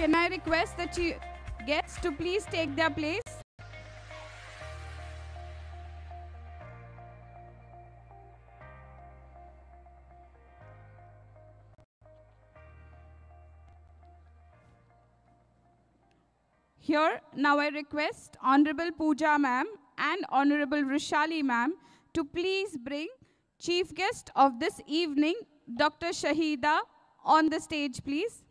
Can I request that you guests to please take their place? Here, now I request Honorable Pooja ma'am and Honorable Rushali ma'am to please bring Chief Guest of this evening, Dr. Shahida, on the stage, please.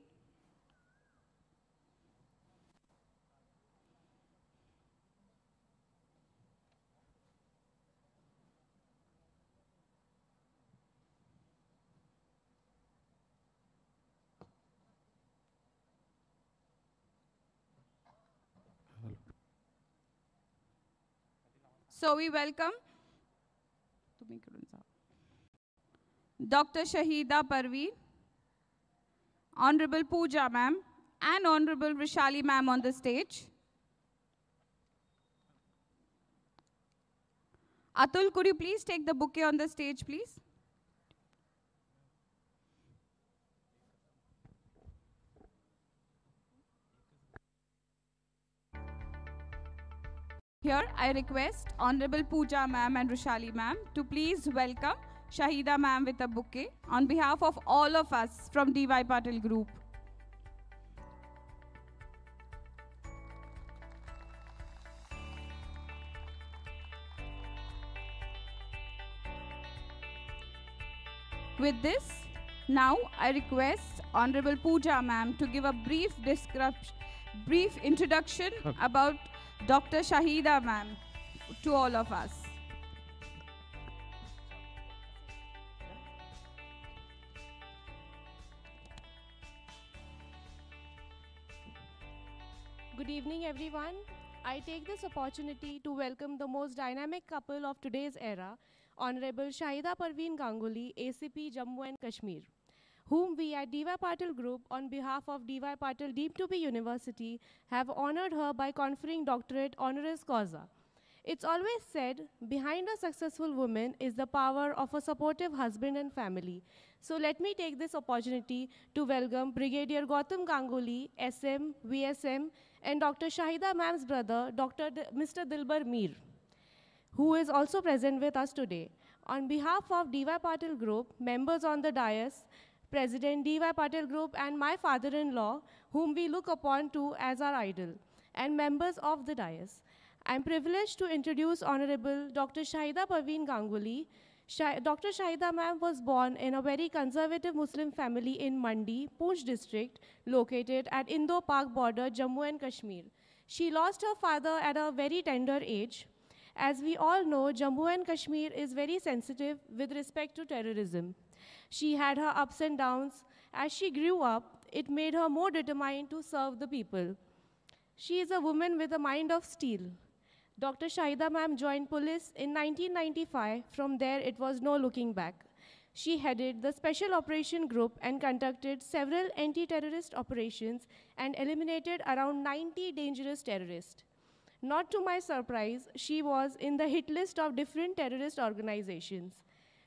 So we welcome Dr. Shahida Parveen, Honorable Pooja ma'am, and Honorable Vishali ma'am on the stage. Atul, could you please take the bouquet on the stage, please? Here, I request Honorable Pooja ma'am and Rushali ma'am to please welcome Shahida ma'am with a bouquet on behalf of all of us from DY Patil Group. With this, now I request Honorable Pooja ma'am to give a brief description, brief introduction okay. about Dr. Shahida ma'am, to all of us. Good evening, everyone. I take this opportunity to welcome the most dynamic couple of today's era, Honorable Shahida Parveen Ganguly, ACP Jammu and Kashmir whom we at DY Patil Group on behalf of DY Patil Deep to be University have honored her by conferring doctorate honoris causa. It's always said, behind a successful woman is the power of a supportive husband and family. So let me take this opportunity to welcome Brigadier Gautam Ganguly, SM, VSM, and Dr. Shahida Ma'am's brother, Dr. D Mr. Dilbar Mir, who is also present with us today. On behalf of DY Patil Group, members on the dais, President D.Y. Patel Group and my father-in-law, whom we look upon to as our idol, and members of the dais. I'm privileged to introduce Honorable Dr. Shahida Parveen Ganguly. Dr. Shahida ma'am was born in a very conservative Muslim family in Mandi, Poonch district, located at Indo-Pak border, Jammu and Kashmir. She lost her father at a very tender age. As we all know, Jammu and Kashmir is very sensitive with respect to terrorism. She had her ups and downs. As she grew up, it made her more determined to serve the people. She is a woman with a mind of steel. Dr. Shahida ma'am joined police in 1995. From there, it was no looking back. She headed the Special Operation Group and conducted several anti-terrorist operations and eliminated around 90 dangerous terrorists. Not to my surprise, she was in the hit list of different terrorist organizations.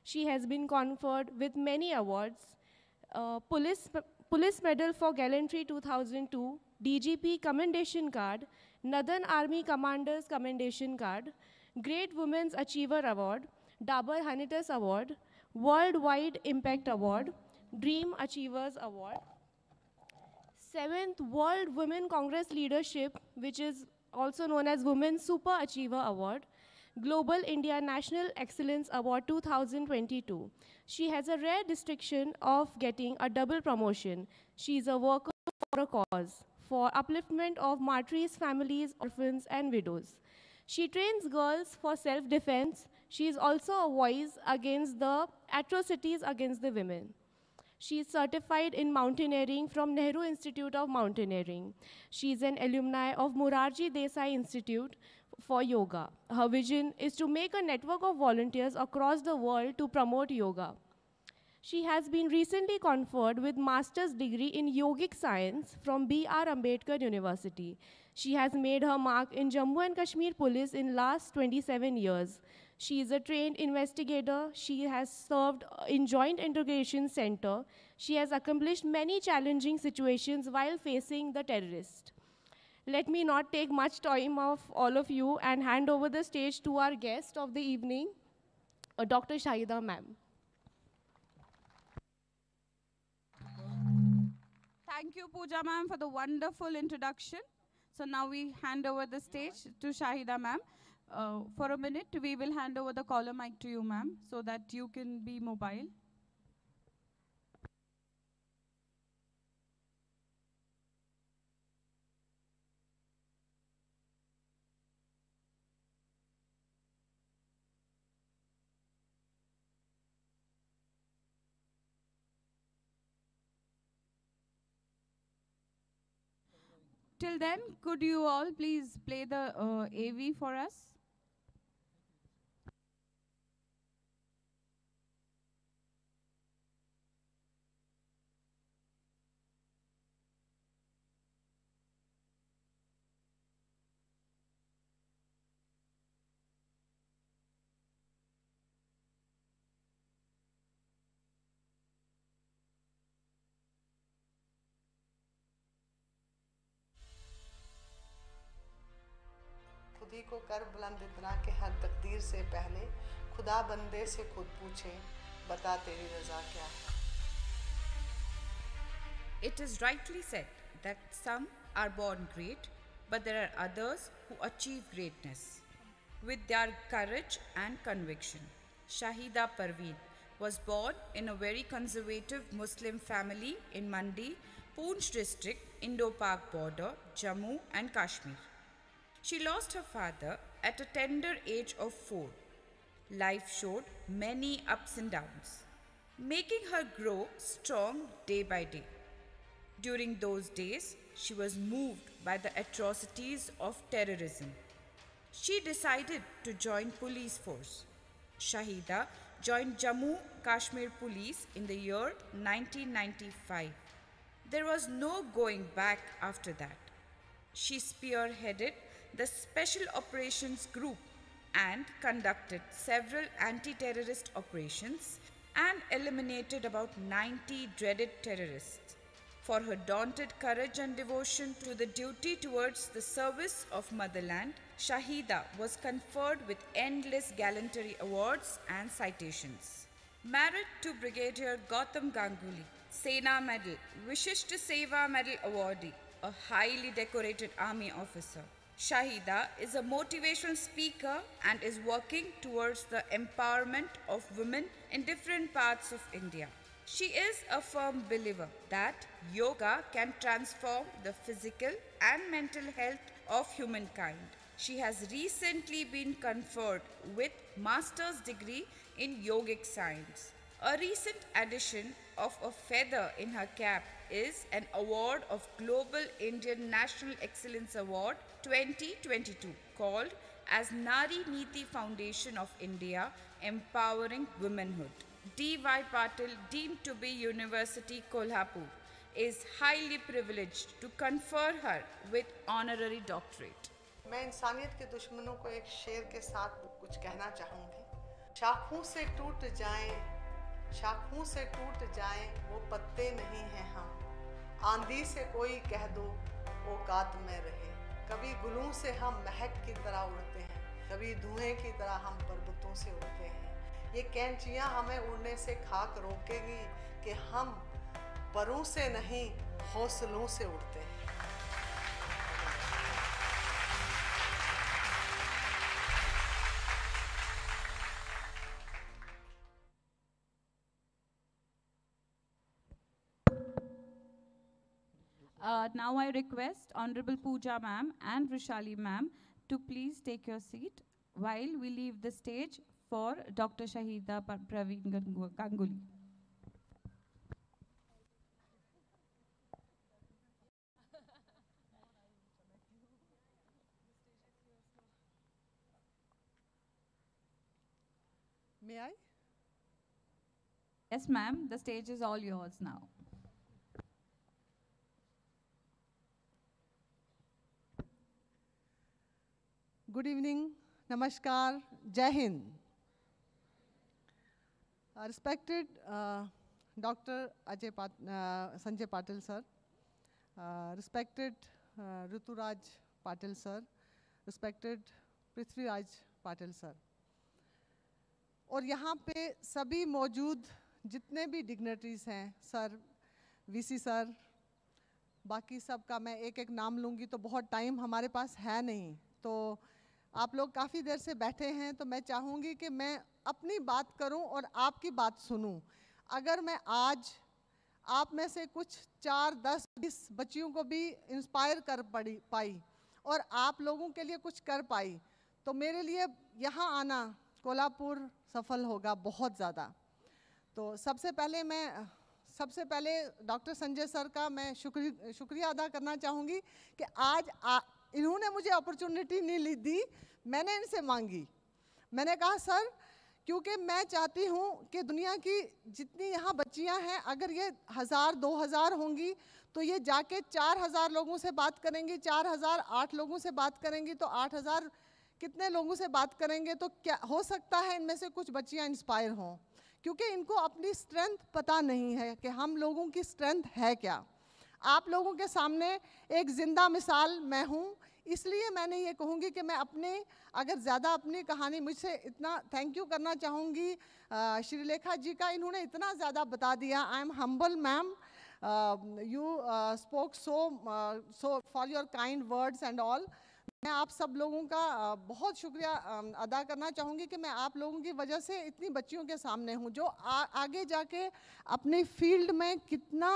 She has been conferred with many awards, uh, Police, Police Medal for Gallantry 2002, DGP Commendation Card, Northern Army Commander's Commendation Card, Great Women's Achiever Award, Dabur Hanitas Award, Worldwide Impact Award, Dream Achievers Award, seventh World Women Congress Leadership, which is also known as Women Super Achiever Award, Global India National Excellence Award 2022. She has a rare distinction of getting a double promotion. She is a worker for a cause, for upliftment of martyrs, families, orphans, and widows. She trains girls for self-defense. She is also a voice against the atrocities against the women. She is certified in mountaineering from Nehru Institute of Mountaineering. She is an alumni of Murarji Desai Institute, for yoga. Her vision is to make a network of volunteers across the world to promote yoga. She has been recently conferred with master's degree in yogic science from B.R. Ambedkar University. She has made her mark in Jammu and Kashmir police in last 27 years. She is a trained investigator. She has served uh, in Joint Integration Center. She has accomplished many challenging situations while facing the terrorist. Let me not take much time of all of you and hand over the stage to our guest of the evening, uh, Dr. Shahida ma'am. Thank you, Pooja ma'am, for the wonderful introduction. So now we hand over the stage to Shahida ma'am. Uh, for a minute, we will hand over the caller mic to you, ma'am, so that you can be mobile. Till then, could you all please play the uh, AV for us? बुद्धि को कर बुलंद इतना कि हर तकदीर से पहले खुदा बंदे से खुद पूछे बता तेरी रजा क्या है it is rightly said that some are born great but there are others who achieve greatness with their courage and conviction Shahida Parveen was born in a very conservative muslim family in mandi poonch district indo-pak border jammu and kashmir She lost her father at a tender age of four. Life showed many ups and downs, making her grow strong day by day. During those days, she was moved by the atrocities of terrorism. She decided to join police force. Shahida joined Jammu Kashmir Police in the year 1995. There was no going back after that. She spearheaded the Special Operations Group and conducted several anti-terrorist operations and eliminated about 90 dreaded terrorists. For her daunted courage and devotion to the duty towards the service of motherland, Shahida was conferred with endless gallantry awards and citations. Married to Brigadier Gautam Ganguly, Sena Medal, Vishisht Seva Medal awardee, a highly decorated army officer. Shahida is a motivational speaker and is working towards the empowerment of women in different parts of India. She is a firm believer that yoga can transform the physical and mental health of humankind. She has recently been conferred with master's degree in yogic science. A recent addition of a feather in her cap is an award of Global Indian National Excellence Award 2022 called as Nari Niti Foundation of India Empowering Womanhood. D.Y. Patil, deemed to be University Kolhapur, is highly privileged to confer her with honorary doctorate. मैं इंसानियत के दुश्मनों को एक शेर के साथ कुछ कहना चाहूँगी शाखों से टूट जाएं, शाखों से टूट जाएं, वो पत्ते नहीं हैं हम आंधी से कोई कह दो वो कात में रहे कभी गुलों से हम महक की तरह उड़ते हैं कभी धुएं की तरह हम पर्वतों से उड़ते हैं ये कैंचियाँ हमें उड़ने से खाक रोकेगी कि हम परों से नहीं हौसलों से उड़ते But now I request Honorable Pooja ma'am and Rishali ma'am to please take your seat while we leave the stage for Dr. Shahida Praveen Ganguly. May I? Yes, ma'am. The stage is all yours now. Good evening नमस्कार Jai Hind respected doctor Ajay Ajay Sanjay Patil sir respected Rituraj Patil sir respected Prithviraj Patil sir और यहाँ पे सभी मौजूद जितने भी dignitaries हैं sir VC sir बाकी सब का मैं एक एक नाम लूँगी तो बहुत टाइम हमारे पास है नहीं तो आप लोग काफ़ी देर से बैठे हैं तो मैं चाहूँगी कि मैं अपनी बात करूँ और आपकी बात सुनूँ अगर मैं आज आप में से कुछ चार दस बीस बच्चियों को भी इंस्पायर कर पड़ी पाई और आप लोगों के लिए कुछ कर पाई तो मेरे लिए यहाँ आना कोल्हापुर सफल होगा बहुत ज़्यादा तो सबसे पहले मैं सबसे पहले डॉक्टर संजय सर का मैं शुक्र शुक्रिया अदा करना चाहूँगी कि आज आ, इन्होंने मुझे अपॉर्चुनिटी नहीं ली दी मैंने इनसे मांगी मैंने कहा सर क्योंकि मैं चाहती हूँ कि दुनिया की जितनी यहाँ बच्चियाँ हैं अगर ये हज़ार दो हज़ार होंगी तो ये जाके चार हज़ार लोगों से बात करेंगी चार हज़ार आठ लोगों से बात करेंगी तो आठ हज़ार कितने लोगों से बात करेंगे तो क्या हो सकता है इनमें से कुछ बच्चियाँ इंस्पायर हों क्योंकि इनको अपनी स्ट्रेंथ पता नहीं है कि हम लोगों की स्ट्रेंथ है क्या आप लोगों के सामने एक ज़िंदा मिसाल मैं हूँ इसलिए मैंने ये कहूँगी कि मैं अपने अगर ज़्यादा अपनी कहानी मुझसे इतना थैंक यू करना चाहूँगी श्रीलेखा जी का इन्होंने इतना ज़्यादा बता दिया I am humble ma'am you spoke so so for your kind words and all मैं आप सब लोगों का बहुत शुक्रिया अदा करना चाहूँगी कि मैं आप लोगों की वजह से इतनी बच्चियों के सामने हूँ जो आ, आगे जाके अपने फील्ड में कितना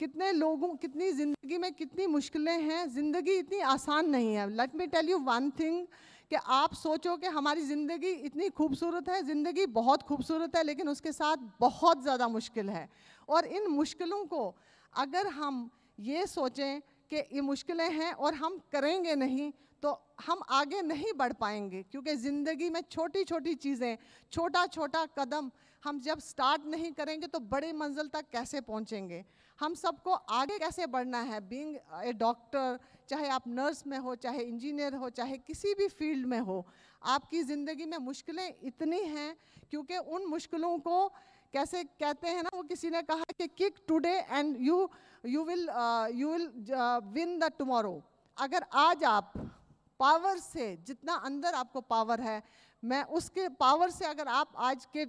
कितने लोगों कितनी ज़िंदगी में कितनी मुश्किलें हैं ज़िंदगी इतनी आसान नहीं है let me tell you one thing कि आप सोचो कि हमारी ज़िंदगी इतनी खूबसूरत है ज़िंदगी बहुत खूबसूरत है लेकिन उसके साथ बहुत ज़्यादा मुश्किल है और इन मुश्किलों को अगर हम ये सोचें कि ये मुश्किलें हैं और हम करेंगे नहीं तो हम आगे नहीं बढ़ पाएंगे क्योंकि ज़िंदगी में छोटी छोटी चीज़ें छोटा छोटा कदम हम जब स्टार्ट नहीं करेंगे तो बड़े मंजिल तक कैसे पहुँचेंगे हम सबको आगे कैसे बढ़ना है बींग ए डॉक्टर चाहे आप नर्स में हो चाहे इंजीनियर हो चाहे किसी भी फील्ड में हो आपकी ज़िंदगी में मुश्किलें इतनी हैं क्योंकि उन मुश्किलों को कैसे कहते हैं ना वो किसी ने कहा कि kick today and you you will you will win the tomorrow अगर आज आप पावर से जितना अंदर आपको पावर है मैं उसके पावर से अगर आप आज के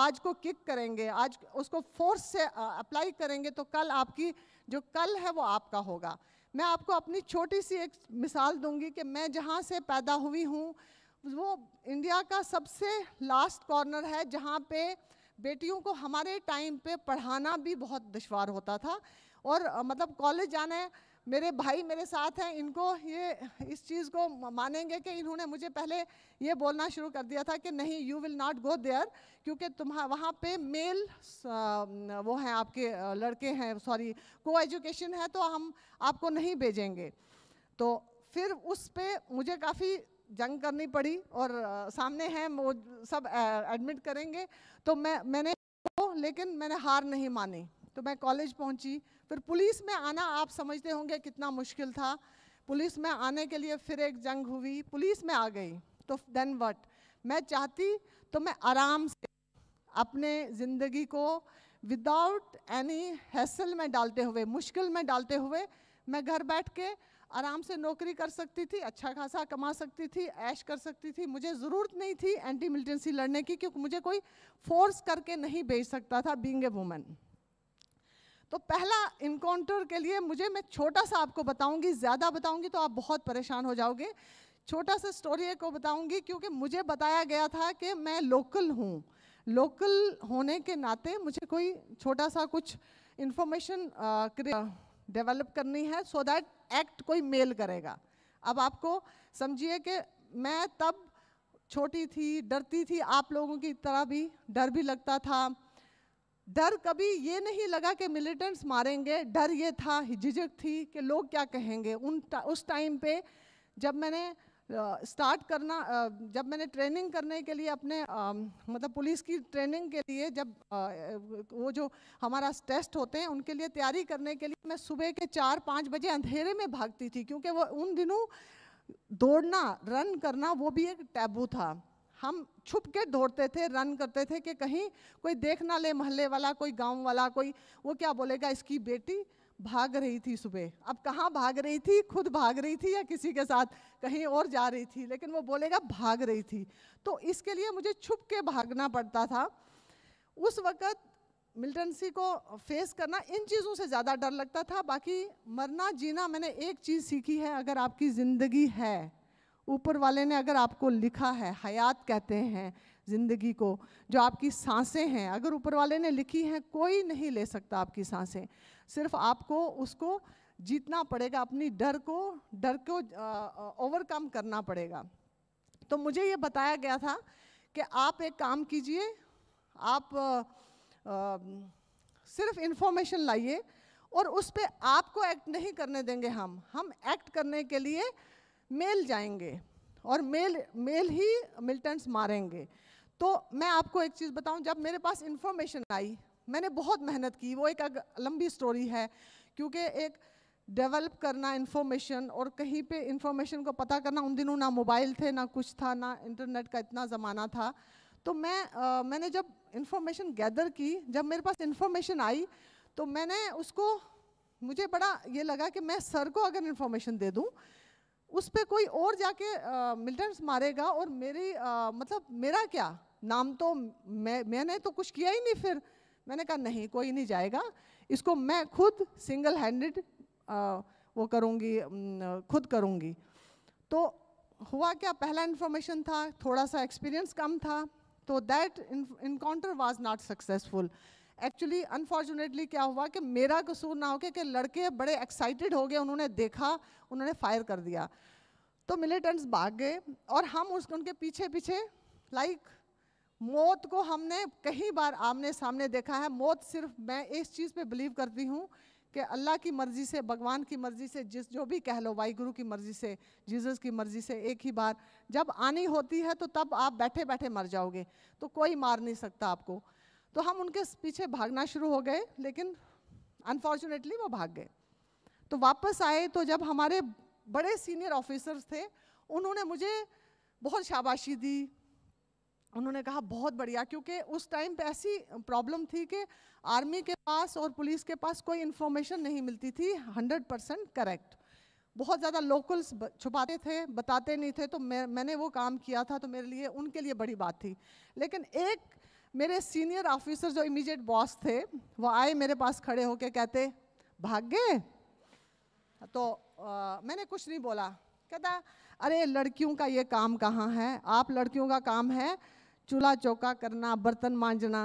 आज को किक करेंगे आज उसको फोर्स से अप्लाई करेंगे तो कल आपकी जो कल है वो आपका होगा मैं आपको अपनी छोटी सी एक मिसाल दूंगी कि मैं जहाँ से पैदा हुई हूँ वो इंडिया का सबसे लास्ट कॉर्नर है जहाँ पे बेटियों को हमारे टाइम पे पढ़ाना भी बहुत दुशवार होता था और मतलब कॉलेज जाना है मेरे भाई मेरे साथ हैं इनको ये इस चीज़ को मानेंगे कि इन्होंने मुझे पहले ये बोलना शुरू कर दिया था कि नहीं you will not go there क्योंकि तुम्हारा वहाँ पे मेल वो हैं आपके लड़के हैं सॉरी को एजुकेशन है तो हम आपको नहीं भेजेंगे तो फिर उस पर मुझे काफ़ी जंग करनी पड़ी और सामने हैं वो सब एडमिट करेंगे तो मैं मैंने तो, लेकिन मैंने हार नहीं मानी तो मैं कॉलेज पहुंची फिर पुलिस में आना आप समझते होंगे कितना मुश्किल था पुलिस में आने के लिए फिर एक जंग हुई पुलिस में आ गई तो देन वट मैं चाहती तो मैं आराम से अपने ज़िंदगी को विदाउट एनी हैसल में डालते हुए मुश्किल में डालते हुए मैं घर बैठ के आराम से नौकरी कर सकती थी अच्छा खासा कमा सकती थी ऐश कर सकती थी मुझे ज़रूरत नहीं थी एंटी मिलिटेंसी लड़ने की क्योंकि मुझे कोई फोर्स करके नहीं भेज सकता था बींग ए वूमेन तो पहला इनकाउंटर के लिए मुझे मैं छोटा सा आपको बताऊंगी ज़्यादा बताऊंगी तो आप बहुत परेशान हो जाओगे छोटा सा स्टोरी को बताऊंगी क्योंकि मुझे बताया गया था कि मैं लोकल हूँ लोकल होने के नाते मुझे कोई छोटा सा कुछ इन्फॉर्मेशन डेवलप करनी है सो दैट एक्ट कोई मेल करेगा अब आपको समझिए कि मैं तब छोटी थी डरती थी आप लोगों की तरह भी डर भी लगता था डर कभी ये नहीं लगा कि मिलिटेंट्स मारेंगे डर ये था झिझक थी कि लोग क्या कहेंगे उन उस टाइम पे जब मैंने स्टार्ट करना जब मैंने ट्रेनिंग करने के लिए अपने मतलब पुलिस की ट्रेनिंग के लिए जब वो जो हमारा टेस्ट होते हैं उनके लिए तैयारी करने के लिए मैं सुबह के चार पाँच बजे अंधेरे में भागती थी क्योंकि वो उन दिनों दौड़ना रन करना वो भी एक टैबू था हम छुप के दौड़ते थे रन करते थे कि कहीं कोई देख ना ले मोहल्ले वाला कोई गांव वाला कोई वो क्या बोलेगा इसकी बेटी भाग रही थी सुबह अब कहाँ भाग रही थी खुद भाग रही थी या किसी के साथ कहीं और जा रही थी लेकिन वो बोलेगा भाग रही थी तो इसके लिए मुझे छुप के भागना पड़ता था उस वक़्त मिल्टेंसी को फेस करना इन चीज़ों से ज़्यादा डर लगता था बाकी मरना जीना मैंने एक चीज़ सीखी है अगर आपकी ज़िंदगी है ऊपर वाले ने अगर आपको लिखा है हयात कहते हैं ज़िंदगी को जो आपकी सांसें हैं अगर ऊपर वाले ने लिखी हैं कोई नहीं ले सकता आपकी सांसें सिर्फ आपको उसको जीतना पड़ेगा अपनी डर को डर को ओवरकम करना पड़ेगा तो मुझे ये बताया गया था कि आप एक काम कीजिए आप आ, आ, सिर्फ इन्फॉर्मेशन लाइए और उस पर आपको एक्ट नहीं करने देंगे हम हम एक्ट करने के लिए मेल जाएंगे और मेल मेल ही मिलिटेंट्स मारेंगे तो मैं आपको एक चीज़ बताऊं जब मेरे पास इंफॉर्मेशन आई मैंने बहुत मेहनत की वो एक लंबी स्टोरी है क्योंकि एक डेवलप करना इन्फॉर्मेशन और कहीं पे इंफॉर्मेशन को पता करना उन दिनों ना मोबाइल थे ना कुछ था ना इंटरनेट का इतना ज़माना था तो मैं आ, मैंने जब इन्फॉर्मेशन गैदर की जब मेरे पास इन्फॉर्मेशन आई तो मैंने उसको मुझे बड़ा ये लगा कि मैं सर को अगर इन्फॉर्मेशन दे दूँ उस पर कोई और जाके मिलिटेंट्स मारेगा और मेरी आ, मतलब मेरा क्या नाम तो मैं मैंने तो कुछ किया ही नहीं फिर मैंने कहा नहीं कोई नहीं जाएगा इसको मैं खुद सिंगल हैंडेड वो करूँगी खुद करूँगी तो हुआ क्या पहला इन्फॉर्मेशन था थोड़ा सा एक्सपीरियंस कम था तो that encounter was not successful actually unfortunately क्या हुआ कि मेरा कसूर ना हो के कि लड़के बड़े एक्साइटेड हो गए उन्होंने देखा उन्होंने फायर कर दिया तो मिलिटेंट्स भाग गए और हम उस उनके पीछे पीछे लाइक मौत को हमने कई बार आमने सामने देखा है मौत सिर्फ मैं इस चीज़ पे बिलीव करती हूँ कि अल्लाह की मर्ज़ी से भगवान की मर्ज़ी से जिस जो भी कह लो वाहिगुरु की मर्ज़ी से जीसस की मर्ज़ी से एक ही बार जब आनी होती है तो तब आप बैठे बैठे मर जाओगे तो कोई मार नहीं सकता आपको तो हम उनके पीछे भागना शुरू हो गए लेकिन अनफॉर्चुनेटली वो भाग गए तो वापस आए तो जब हमारे बड़े सीनियर ऑफिसर्स थे उन्होंने मुझे बहुत शाबाशी दी उन्होंने कहा बहुत बढ़िया क्योंकि उस टाइम पे ऐसी प्रॉब्लम थी कि आर्मी के पास और पुलिस के पास कोई इन्फॉर्मेशन नहीं मिलती थी 100 परसेंट करेक्ट बहुत ज़्यादा लोकल्स छुपाते थे बताते नहीं थे तो मैं मैंने वो काम किया था तो मेरे लिए उनके लिए बड़ी बात थी लेकिन एक मेरे सीनियर ऑफिसर जो इमीडिएट बॉस थे वो आए मेरे पास खड़े होके कहते भाग गए तो आ, मैंने कुछ नहीं बोला कहता अरे लड़कियों का ये काम कहाँ है आप लड़कियों का काम है चूल्हा चौका करना बर्तन मांजना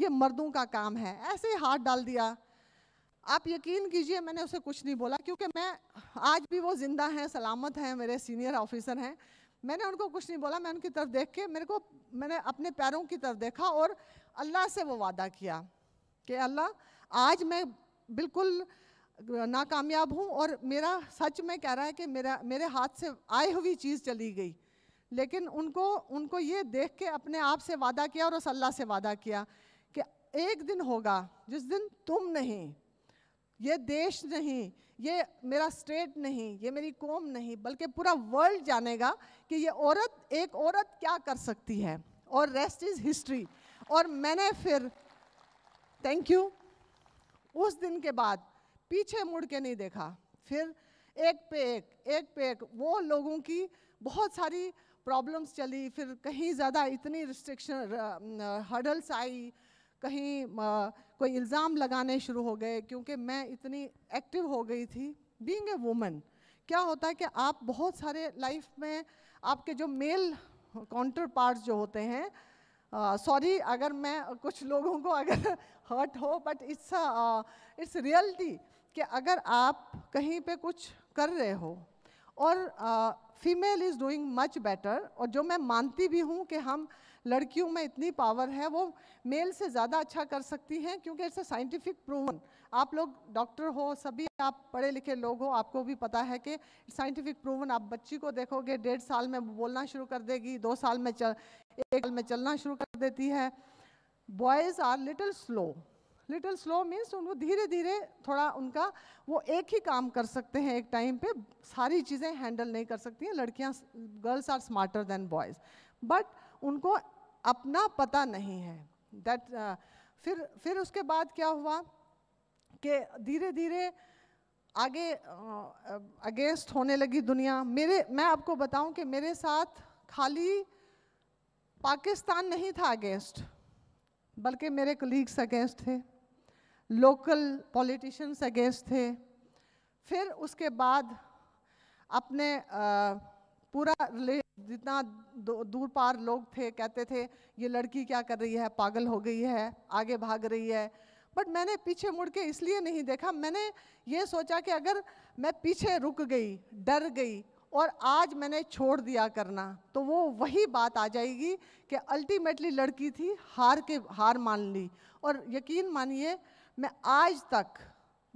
ये मर्दों का काम है ऐसे ही हाथ डाल दिया आप यकीन कीजिए मैंने उसे कुछ नहीं बोला क्योंकि मैं आज भी वो ज़िंदा हैं सलामत हैं मेरे सीनियर ऑफिसर हैं मैंने उनको कुछ नहीं बोला मैं उनकी तरफ देख के मेरे को मैंने अपने पैरों की तरफ देखा और अल्लाह से वो वादा किया कि अल्लाह आज मैं बिल्कुल नाकामयाब हूँ और मेरा सच में कह रहा है कि मेरा मेरे हाथ से आई हुई चीज़ चली गई लेकिन उनको उनको ये देख के अपने आप से वादा किया और उस अल्लाह से वादा किया कि एक दिन होगा जिस दिन तुम नहीं ये देश नहीं ये मेरा स्टेट नहीं ये मेरी कौम नहीं बल्कि पूरा वर्ल्ड जानेगा कि ये औरत एक औरत क्या कर सकती है और रेस्ट इज़ हिस्ट्री और मैंने फिर थैंक यू उस दिन के बाद पीछे मुड़ के नहीं देखा फिर एक पे एक एक पे एक वो लोगों की बहुत सारी प्रॉब्लम्स चली फिर कहीं ज़्यादा इतनी रिस्ट्रिक्शन हडल्स आई कहीं कोई इल्ज़ाम लगाने शुरू हो गए क्योंकि मैं इतनी एक्टिव हो गई थी बींग ए वूमन क्या होता है कि आप बहुत सारे लाइफ में आपके जो मेल काउंटर पार्ट्स जो होते हैं सॉरी uh, अगर मैं कुछ लोगों को अगर हर्ट हो बट इट्स इट्स रियलिटी कि अगर आप कहीं पे कुछ कर रहे हो और female is doing much better और जो मैं मानती भी हूँ कि हम uh, लड़कियों में इतनी पावर है वो मेल से ज़्यादा अच्छा कर सकती हैं क्योंकि इट्स अ साइंटिफिक प्रूवन आप लोग डॉक्टर हो सभी आप पढ़े लिखे लोग हो आपको भी पता है कि साइंटिफिक प्रूवन आप बच्ची को देखोगे डेढ़ साल में बोलना शुरू कर देगी दो साल में चल एक साल में चलना शुरू कर देती है boys are little slow little slow means उनको धीरे धीरे थोड़ा उनका वो एक ही काम कर सकते हैं एक टाइम पे सारी चीज़ें हैंडल नहीं कर सकती हैं लड़कियाँ girls are smarter than boys but उनको अपना पता नहीं है दैट uh, फिर फिर उसके बाद क्या हुआ कि धीरे धीरे आगे अगेंस्ट uh, होने लगी दुनिया मेरे मैं आपको बताऊं कि मेरे साथ खाली पाकिस्तान नहीं था अगेंस्ट बल्कि मेरे कलीग्स अगेंस्ट थे लोकल पॉलिटिशियंस अगेंस्ट थे फिर उसके बाद अपने uh, पूरा जितना दूर पार लोग थे कहते थे ये लड़की क्या कर रही है पागल हो गई है आगे भाग रही है बट मैंने पीछे मुड़ के इसलिए नहीं देखा मैंने ये सोचा कि अगर मैं पीछे रुक गई डर गई और आज मैंने छोड़ दिया करना तो वो वही बात आ जाएगी कि अल्टीमेटली लड़की थी हार के हार मान ली और यकीन मानिए मैं आज तक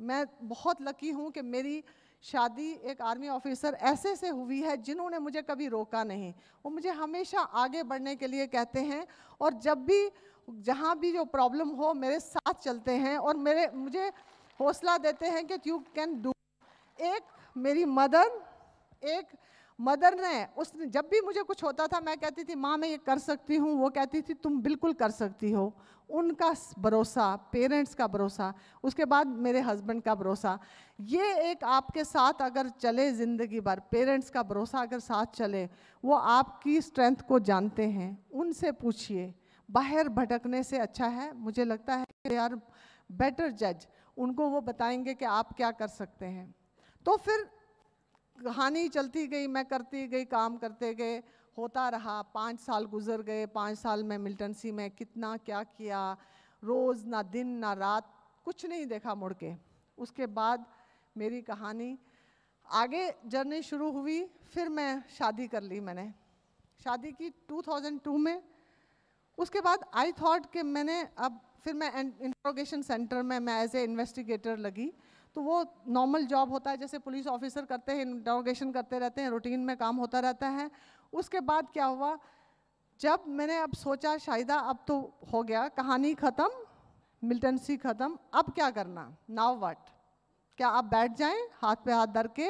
मैं बहुत लकी हूँ कि मेरी शादी एक आर्मी ऑफिसर ऐसे से हुई है जिन्होंने मुझे कभी रोका नहीं वो मुझे हमेशा आगे बढ़ने के लिए कहते हैं और जब भी जहाँ भी जो प्रॉब्लम हो मेरे साथ चलते हैं और मेरे मुझे हौसला देते हैं कि यू कैन डू एक मेरी मदर एक मदर ने उस जब भी मुझे कुछ होता था मैं कहती थी माँ मैं ये कर सकती हूँ वो कहती थी तुम बिल्कुल कर सकती हो उनका भरोसा पेरेंट्स का भरोसा उसके बाद मेरे हस्बैंड का भरोसा ये एक आपके साथ अगर चले ज़िंदगी भर पेरेंट्स का भरोसा अगर साथ चले वो आपकी स्ट्रेंथ को जानते हैं उनसे पूछिए बाहर भटकने से अच्छा है मुझे लगता है दे आर बेटर जज उनको वो बताएंगे कि आप क्या कर सकते हैं तो फिर कहानी चलती गई मैं करती गई काम करते गए होता रहा पाँच साल गुजर गए पाँच साल में मिल्टनसी में कितना क्या किया रोज़ ना दिन ना रात कुछ नहीं देखा मुड़ के उसके बाद मेरी कहानी आगे जर्नी शुरू हुई फिर मैं शादी कर ली मैंने शादी की 2002 में उसके बाद आई थॉट कि मैंने अब फिर मैं इंट्रोगेशन सेंटर में मैं एज ए इन्वेस्टिगेटर लगी तो वो नॉर्मल जॉब होता है जैसे पुलिस ऑफिसर करते हैं इंट्रोगेशन करते रहते हैं रूटीन में काम होता रहता है उसके बाद क्या हुआ जब मैंने अब सोचा शायदा अब तो हो गया कहानी ख़त्म मिल्टनसी ख़त्म अब क्या करना नाव वट क्या आप बैठ जाएं हाथ पे हाथ धर के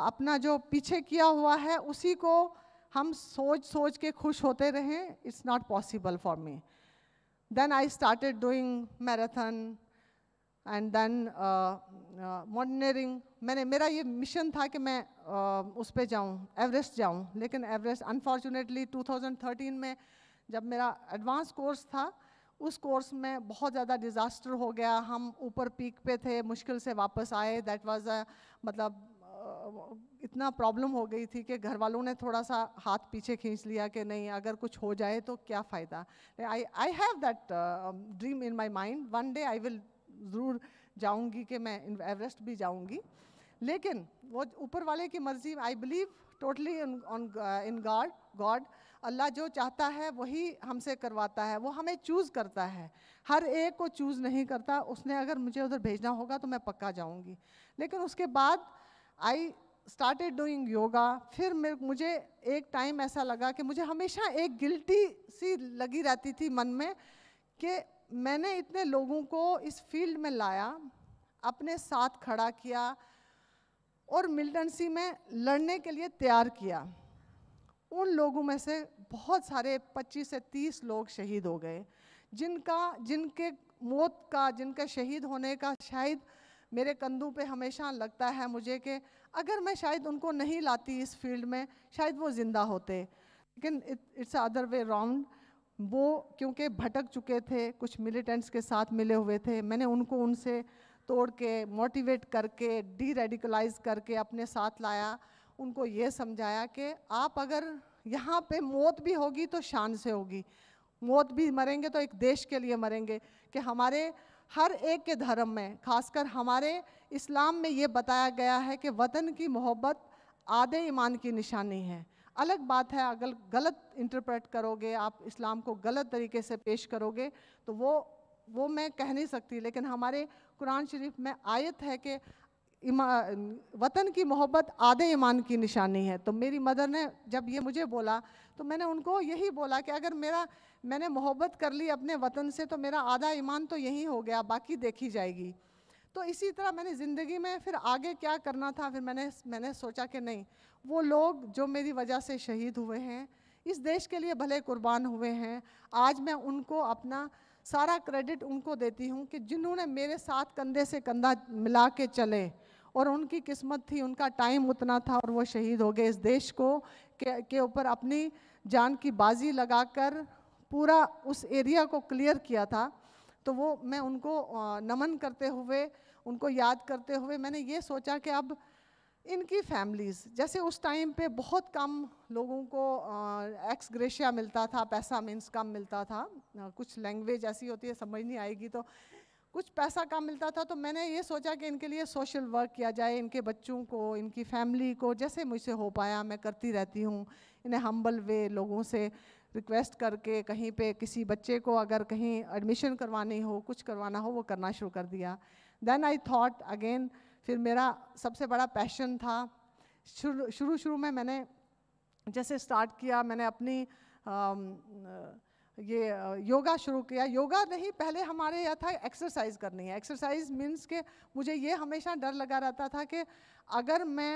अपना जो पीछे किया हुआ है उसी को हम सोच सोच के खुश होते रहें it's not possible for me then I started doing marathon and then mountaineering मैंने मेरा ये मिशन था कि मैं uh, उस पर जाऊँ एवरेस्ट जाऊँ लेकिन एवरेस्ट अनफॉर्चुनेटली 2013 में जब मेरा एडवांस कोर्स था उस कोर्स में बहुत ज़्यादा डिज़ास्टर हो गया हम ऊपर पीक पे थे मुश्किल से वापस आए दैट वाज अ मतलब uh, इतना प्रॉब्लम हो गई थी कि घर वालों ने थोड़ा सा हाथ पीछे खींच लिया कि नहीं अगर कुछ हो जाए तो क्या फ़ायदा I I have that dream in my mind one day I will ज़रूर जाऊंगी कि मैं एवरेस्ट भी जाऊंगी लेकिन वो ऊपर वाले की मर्ज़ी I believe totally in God God Allah जो चाहता है वही हमसे करवाता है वो हमें चूज़ करता है हर एक को चूज़ नहीं करता उसने अगर मुझे उधर भेजना होगा तो मैं पक्का जाऊंगी लेकिन उसके बाद आई स्टार्टेड डूइंग योगा फिर मेरे मुझे एक टाइम ऐसा लगा कि मुझे हमेशा एक गिल्टी सी लगी रहती थी मन में कि मैंने इतने लोगों को इस फील्ड में लाया अपने साथ खड़ा किया और मिलिटेंसी में लड़ने के लिए तैयार किया उन लोगों में से बहुत सारे 25 से 30 लोग शहीद हो गए जिनका जिनके मौत का जिनका शहीद होने का शायद मेरे कंधों पे हमेशा लगता है मुझे कि अगर मैं शायद उनको नहीं लाती इस फील्ड में शायद वो ज़िंदा होते लेकिन इट्स अदर वे राउंड वो क्योंकि भटक चुके थे कुछ मिलिटेंट्स के साथ मिले हुए थे मैंने उनको उनसे तोड़ के मोटिवेट करके डी रेडिकलाइज करके अपने साथ लाया उनको ये समझाया कि आप अगर यहाँ पे मौत भी होगी तो शान से होगी मौत भी मरेंगे तो एक देश के लिए मरेंगे कि हमारे हर एक के धर्म में खासकर हमारे इस्लाम में ये बताया गया है कि वतन की मोहब्बत आधे ईमान की निशानी है अलग बात है अगर गलत इंटरप्रेट करोगे आप इस्लाम को गलत तरीके से पेश करोगे तो वो वो मैं कह नहीं सकती लेकिन हमारे कुरान शरीफ में आयत है कि वतन की मोहब्बत आधे ईमान की निशानी है तो मेरी मदर ने जब ये मुझे बोला तो मैंने उनको यही बोला कि अगर मेरा मैंने मोहब्बत कर ली अपने वतन से तो मेरा आधा ईमान तो यही हो गया बाकी देखी जाएगी तो इसी तरह मैंने ज़िंदगी में फिर आगे क्या करना था फिर मैंने मैंने सोचा कि नहीं वो लोग जो मेरी वजह से शहीद हुए हैं इस देश के लिए भले कुर्बान हुए हैं आज मैं उनको अपना सारा क्रेडिट उनको देती हूँ कि जिन्होंने मेरे साथ कंधे से कंधा मिला के चले और उनकी किस्मत थी उनका टाइम उतना था और वो शहीद हो गए इस देश को के ऊपर अपनी जान की बाजी लगाकर पूरा उस एरिया को क्लियर किया था तो वो मैं उनको नमन करते हुए उनको याद करते हुए मैंने ये सोचा कि अब इनकी फैमिलीज़ जैसे उस टाइम पे बहुत कम लोगों को एक्स ग्रेशिया मिलता था पैसा मीन्स कम मिलता था आ, कुछ लैंग्वेज ऐसी होती है समझ नहीं आएगी तो कुछ पैसा कम मिलता था तो मैंने ये सोचा कि इनके लिए सोशल वर्क किया जाए इनके बच्चों को इनकी फैमिली को जैसे मुझसे हो पाया मैं करती रहती हूँ इन्हें हम्बल वे लोगों से रिक्वेस्ट करके कहीं पे किसी बच्चे को अगर कहीं एडमिशन करवानी हो कुछ करवाना हो वो करना शुरू कर दिया देन आई थॉट अगेन फिर मेरा सबसे बड़ा पैशन था शुरू शुरू शुरू में मैंने जैसे स्टार्ट किया मैंने अपनी ये योगा शुरू किया योगा नहीं पहले हमारे यह था एक्सरसाइज करनी है एक्सरसाइज मीन्स के मुझे ये हमेशा डर लगा रहता था कि अगर मैं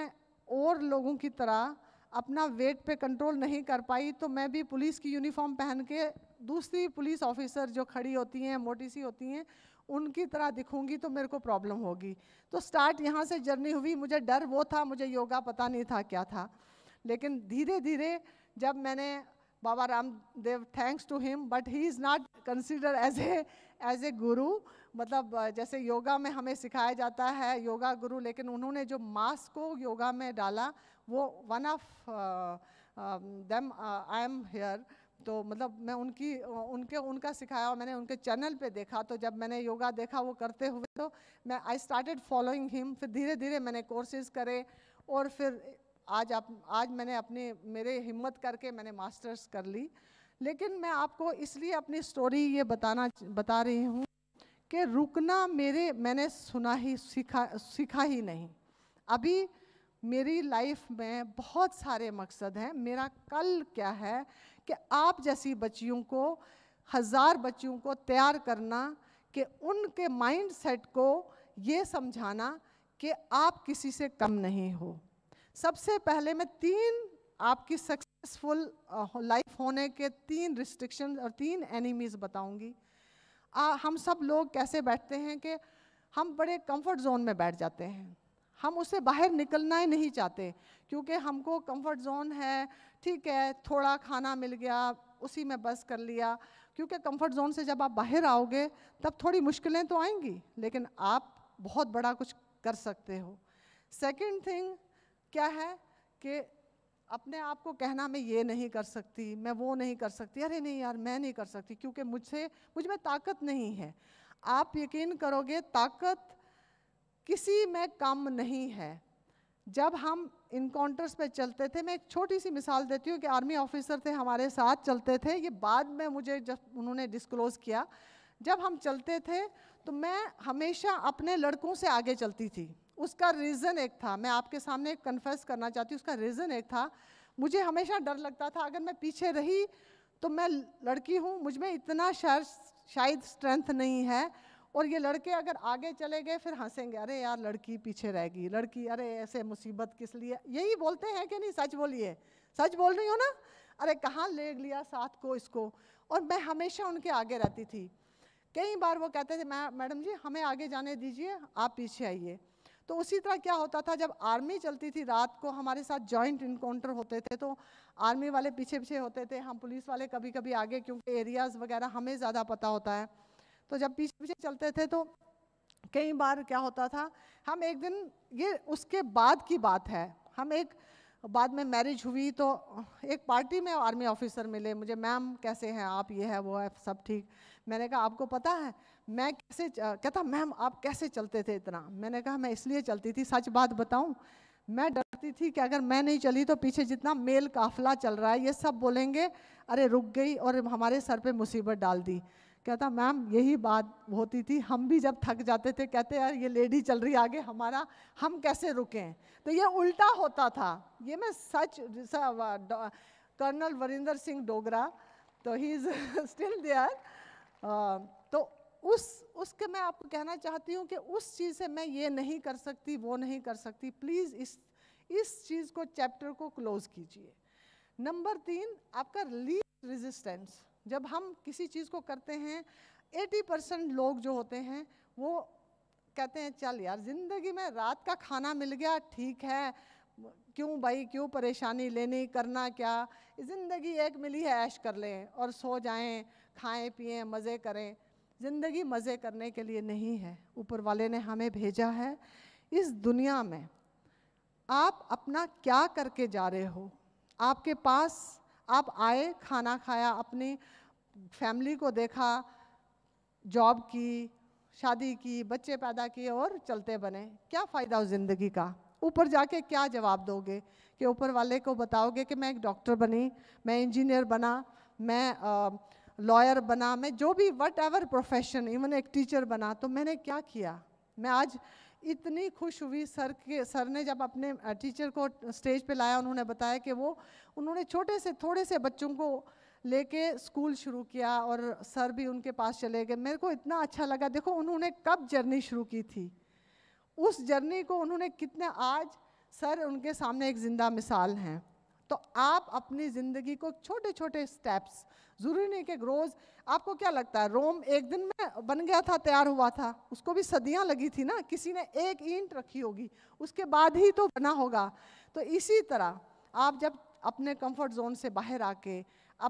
और लोगों की तरह अपना वेट पे कंट्रोल नहीं कर पाई तो मैं भी पुलिस की यूनिफॉर्म पहन के दूसरी पुलिस ऑफिसर जो खड़ी होती हैं मोटी सी होती हैं उनकी तरह दिखूंगी तो मेरे को प्रॉब्लम होगी तो स्टार्ट यहाँ से जर्नी हुई मुझे डर वो था मुझे योगा पता नहीं था क्या था लेकिन धीरे धीरे जब मैंने Baba Ramdev thanks to him but he is not consider as a as a guru मतलब जैसे योगा में हमें सिखाया जाता है योगा गुरु लेकिन उन्होंने जो मास को योगा में डाला वो one of them I am here तो मतलब मैं उनकी उनके उनका सिखाया और मैंने उनके चैनल पे देखा तो जब मैंने योगा देखा वो करते हुए तो मैं आई स्टार्टेड फॉलोइंग हिम फिर धीरे धीरे मैंने कोर्सेज करे और फिर आज आप आज मैंने अपने मेरे हिम्मत करके मैंने मास्टर्स कर ली लेकिन मैं आपको इसलिए अपनी स्टोरी ये बताना बता रही हूँ कि रुकना मेरे मैंने सुना ही सीखा सीखा ही नहीं अभी मेरी लाइफ में बहुत सारे मकसद हैं मेरा कल क्या है कि आप जैसी बच्चियों को हज़ार बच्चियों को तैयार करना कि उनके माइंड सेट को ये समझाना कि आप किसी से कम नहीं हो सबसे पहले मैं तीन आपकी सक्सेसफुल लाइफ होने के तीन रिस्ट्रिक्शन और तीन एनिमीज़ बताऊंगी आ, हम सब लोग कैसे बैठते हैं कि हम बड़े कंफर्ट जोन में बैठ जाते हैं हम उससे बाहर निकलना ही नहीं चाहते क्योंकि हमको कंफर्ट जोन है ठीक है थोड़ा खाना मिल गया उसी में बस कर लिया क्योंकि कंफर्ट जोन से जब आप बाहर आओगे तब थोड़ी मुश्किलें तो आएंगी लेकिन आप बहुत बड़ा कुछ कर सकते हो सेकंड थिंग क्या है कि अपने आप को कहना मैं ये नहीं कर सकती मैं वो नहीं कर सकती अरे नहीं यार मैं नहीं कर सकती क्योंकि मुझसे मुझ में ताकत नहीं है आप यकीन करोगे ताकत किसी में कम नहीं है जब हम इनकाउंटर्स पे चलते थे मैं एक छोटी सी मिसाल देती हूँ कि आर्मी ऑफिसर थे हमारे साथ चलते थे ये बाद में मुझे जब उन्होंने डिस्क्लोज़ किया जब हम चलते थे तो मैं हमेशा अपने लड़कों से आगे चलती थी उसका रीज़न एक था मैं आपके सामने कन्फेस करना चाहती हूँ उसका रीज़न एक था मुझे हमेशा डर लगता था अगर मैं पीछे रही तो मैं लड़की हूँ मुझ में इतना शायद शायद स्ट्रेंथ नहीं है और ये लड़के अगर आगे चले गए फिर हंसेंगे अरे यार लड़की पीछे रहेगी लड़की अरे ऐसे मुसीबत किस लिए यही बोलते हैं कि नहीं सच बोलिए सच बोल रही हो ना अरे कहाँ ले लिया साथ को इसको और मैं हमेशा उनके आगे रहती थी कई बार वो कहते थे मैं मैडम जी हमें आगे जाने दीजिए आप पीछे आइए तो उसी तरह क्या होता था जब आर्मी चलती थी रात को हमारे साथ जॉइंट इनकाउंटर होते थे तो आर्मी वाले पीछे पीछे होते थे हम पुलिस वाले कभी कभी आगे क्योंकि एरियाज़ वगैरह हमें ज़्यादा पता होता है तो जब पीछे पीछे चलते थे तो कई बार क्या होता था हम एक दिन ये उसके बाद की बात है हम एक बाद में मैरिज हुई तो एक पार्टी में आर्मी ऑफिसर मिले मुझे मैम कैसे हैं आप ये है वो है सब ठीक मैंने कहा आपको पता है मैं कैसे कहता मैम आप कैसे चलते थे इतना मैंने कहा मैं इसलिए चलती थी सच बात बताऊं मैं डरती थी कि अगर मैं नहीं चली तो पीछे जितना मेल काफिला चल रहा है ये सब बोलेंगे अरे रुक गई और हमारे सर पे मुसीबत डाल दी कहता मैम यही बात होती थी हम भी जब थक जाते थे कहते यार ये लेडी चल रही आगे हमारा हम कैसे रुकें तो ये उल्टा होता था ये मैं सच कर्नल वरिंदर सिंह डोगरा तो ही इज़ स्टिल देयर तो उस उसके मैं आपको कहना चाहती हूँ कि उस चीज़ से मैं ये नहीं कर सकती वो नहीं कर सकती प्लीज़ इस इस चीज़ को चैप्टर को क्लोज़ कीजिए नंबर तीन आपका लीस्ट रेजिस्टेंस जब हम किसी चीज़ को करते हैं 80 परसेंट लोग जो होते हैं वो कहते हैं चल यार ज़िंदगी में रात का खाना मिल गया ठीक है क्यों भाई क्यों परेशानी लेनी करना क्या ज़िंदगी एक मिली है ऐश कर लें और सो जाएं खाएं पिएं मज़े करें ज़िंदगी मज़े करने के लिए नहीं है ऊपर वाले ने हमें भेजा है इस दुनिया में आप अपना क्या करके जा रहे हो आपके पास आप आए खाना खाया अपनी फैमिली को देखा जॉब की शादी की बच्चे पैदा किए और चलते बने क्या फ़ायदा उस ज़िंदगी का ऊपर जाके क्या जवाब दोगे कि ऊपर वाले को बताओगे कि मैं एक डॉक्टर बनी मैं इंजीनियर बना मैं लॉयर बना मैं जो भी वट एवर प्रोफेशन इवन एक टीचर बना तो मैंने क्या किया मैं आज इतनी खुश हुई सर के सर ने जब अपने टीचर को स्टेज पे लाया उन्होंने बताया कि वो उन्होंने छोटे से थोड़े से बच्चों को लेके स्कूल शुरू किया और सर भी उनके पास चले गए मेरे को इतना अच्छा लगा देखो उन्होंने कब जर्नी शुरू की थी उस जर्नी को उन्होंने कितने आज सर उनके सामने एक ज़िंदा मिसाल हैं तो आप अपनी ज़िंदगी को छोटे छोटे स्टेप्स ज़रूरी नहीं कि रोज़ आपको क्या लगता है रोम एक दिन में बन गया था तैयार हुआ था उसको भी सदियाँ लगी थी ना किसी ने एक ईंट रखी होगी उसके बाद ही तो बना होगा तो इसी तरह आप जब अपने कंफर्ट जोन से बाहर आके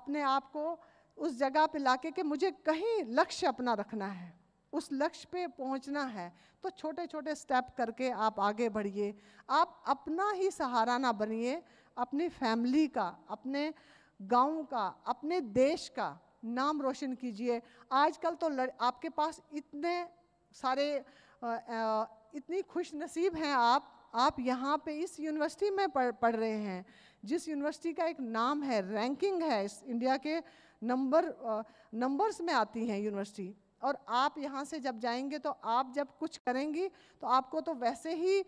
अपने आप को उस जगह पे लाके कि मुझे कहीं लक्ष्य अपना रखना है उस लक्ष्य पे पहुंचना है तो छोटे छोटे स्टेप करके आप आगे बढ़िए आप अपना ही सहारा ना बनिए अपनी फैमिली का अपने गांव का अपने देश का नाम रोशन कीजिए आजकल तो आपके पास इतने सारे आ, आ, इतनी खुश नसीब हैं आप आप यहाँ पे इस यूनिवर्सिटी में पढ़ पढ़ रहे हैं जिस यूनिवर्सिटी का एक नाम है रैंकिंग है इस इंडिया के नंबर नंबर्स में आती हैं यूनिवर्सिटी और आप यहाँ से जब जाएंगे तो आप जब कुछ करेंगी तो आपको तो वैसे ही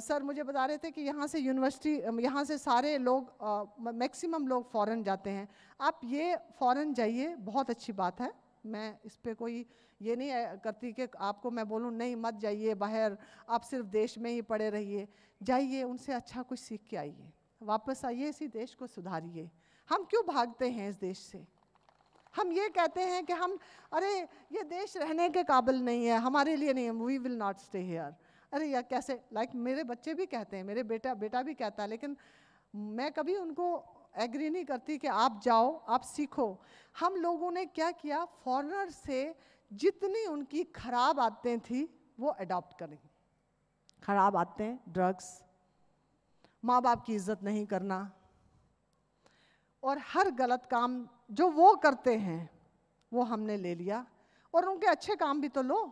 सर मुझे बता रहे थे कि यहाँ से यूनिवर्सिटी यहाँ से सारे लोग मैक्सिमम लोग फॉरेन जाते हैं आप ये फॉरेन जाइए बहुत अच्छी बात है मैं इस पर कोई ये नहीं करती कि आपको मैं बोलूँ नहीं मत जाइए बाहर आप सिर्फ देश में ही पड़े रहिए जाइए उनसे अच्छा कुछ सीख के आइए वापस आइए इसी देश को सुधारिए हम क्यों भागते हैं इस देश से हम ये कहते हैं कि हम अरे ये देश रहने के काबिल नहीं है हमारे लिए नहीं है we will not stay here अरे या कैसे लाइक like मेरे बच्चे भी कहते हैं मेरे बेटा बेटा भी कहता है लेकिन मैं कभी उनको एग्री नहीं करती कि आप जाओ आप सीखो हम लोगों ने क्या किया फॉरनर से जितनी उनकी खराब आदतें थी वो अडॉप्ट करें खराब आदतें ड्रग्स माँ बाप की इज्जत नहीं करना और हर गलत काम जो वो करते हैं वो हमने ले लिया और उनके अच्छे काम भी तो लो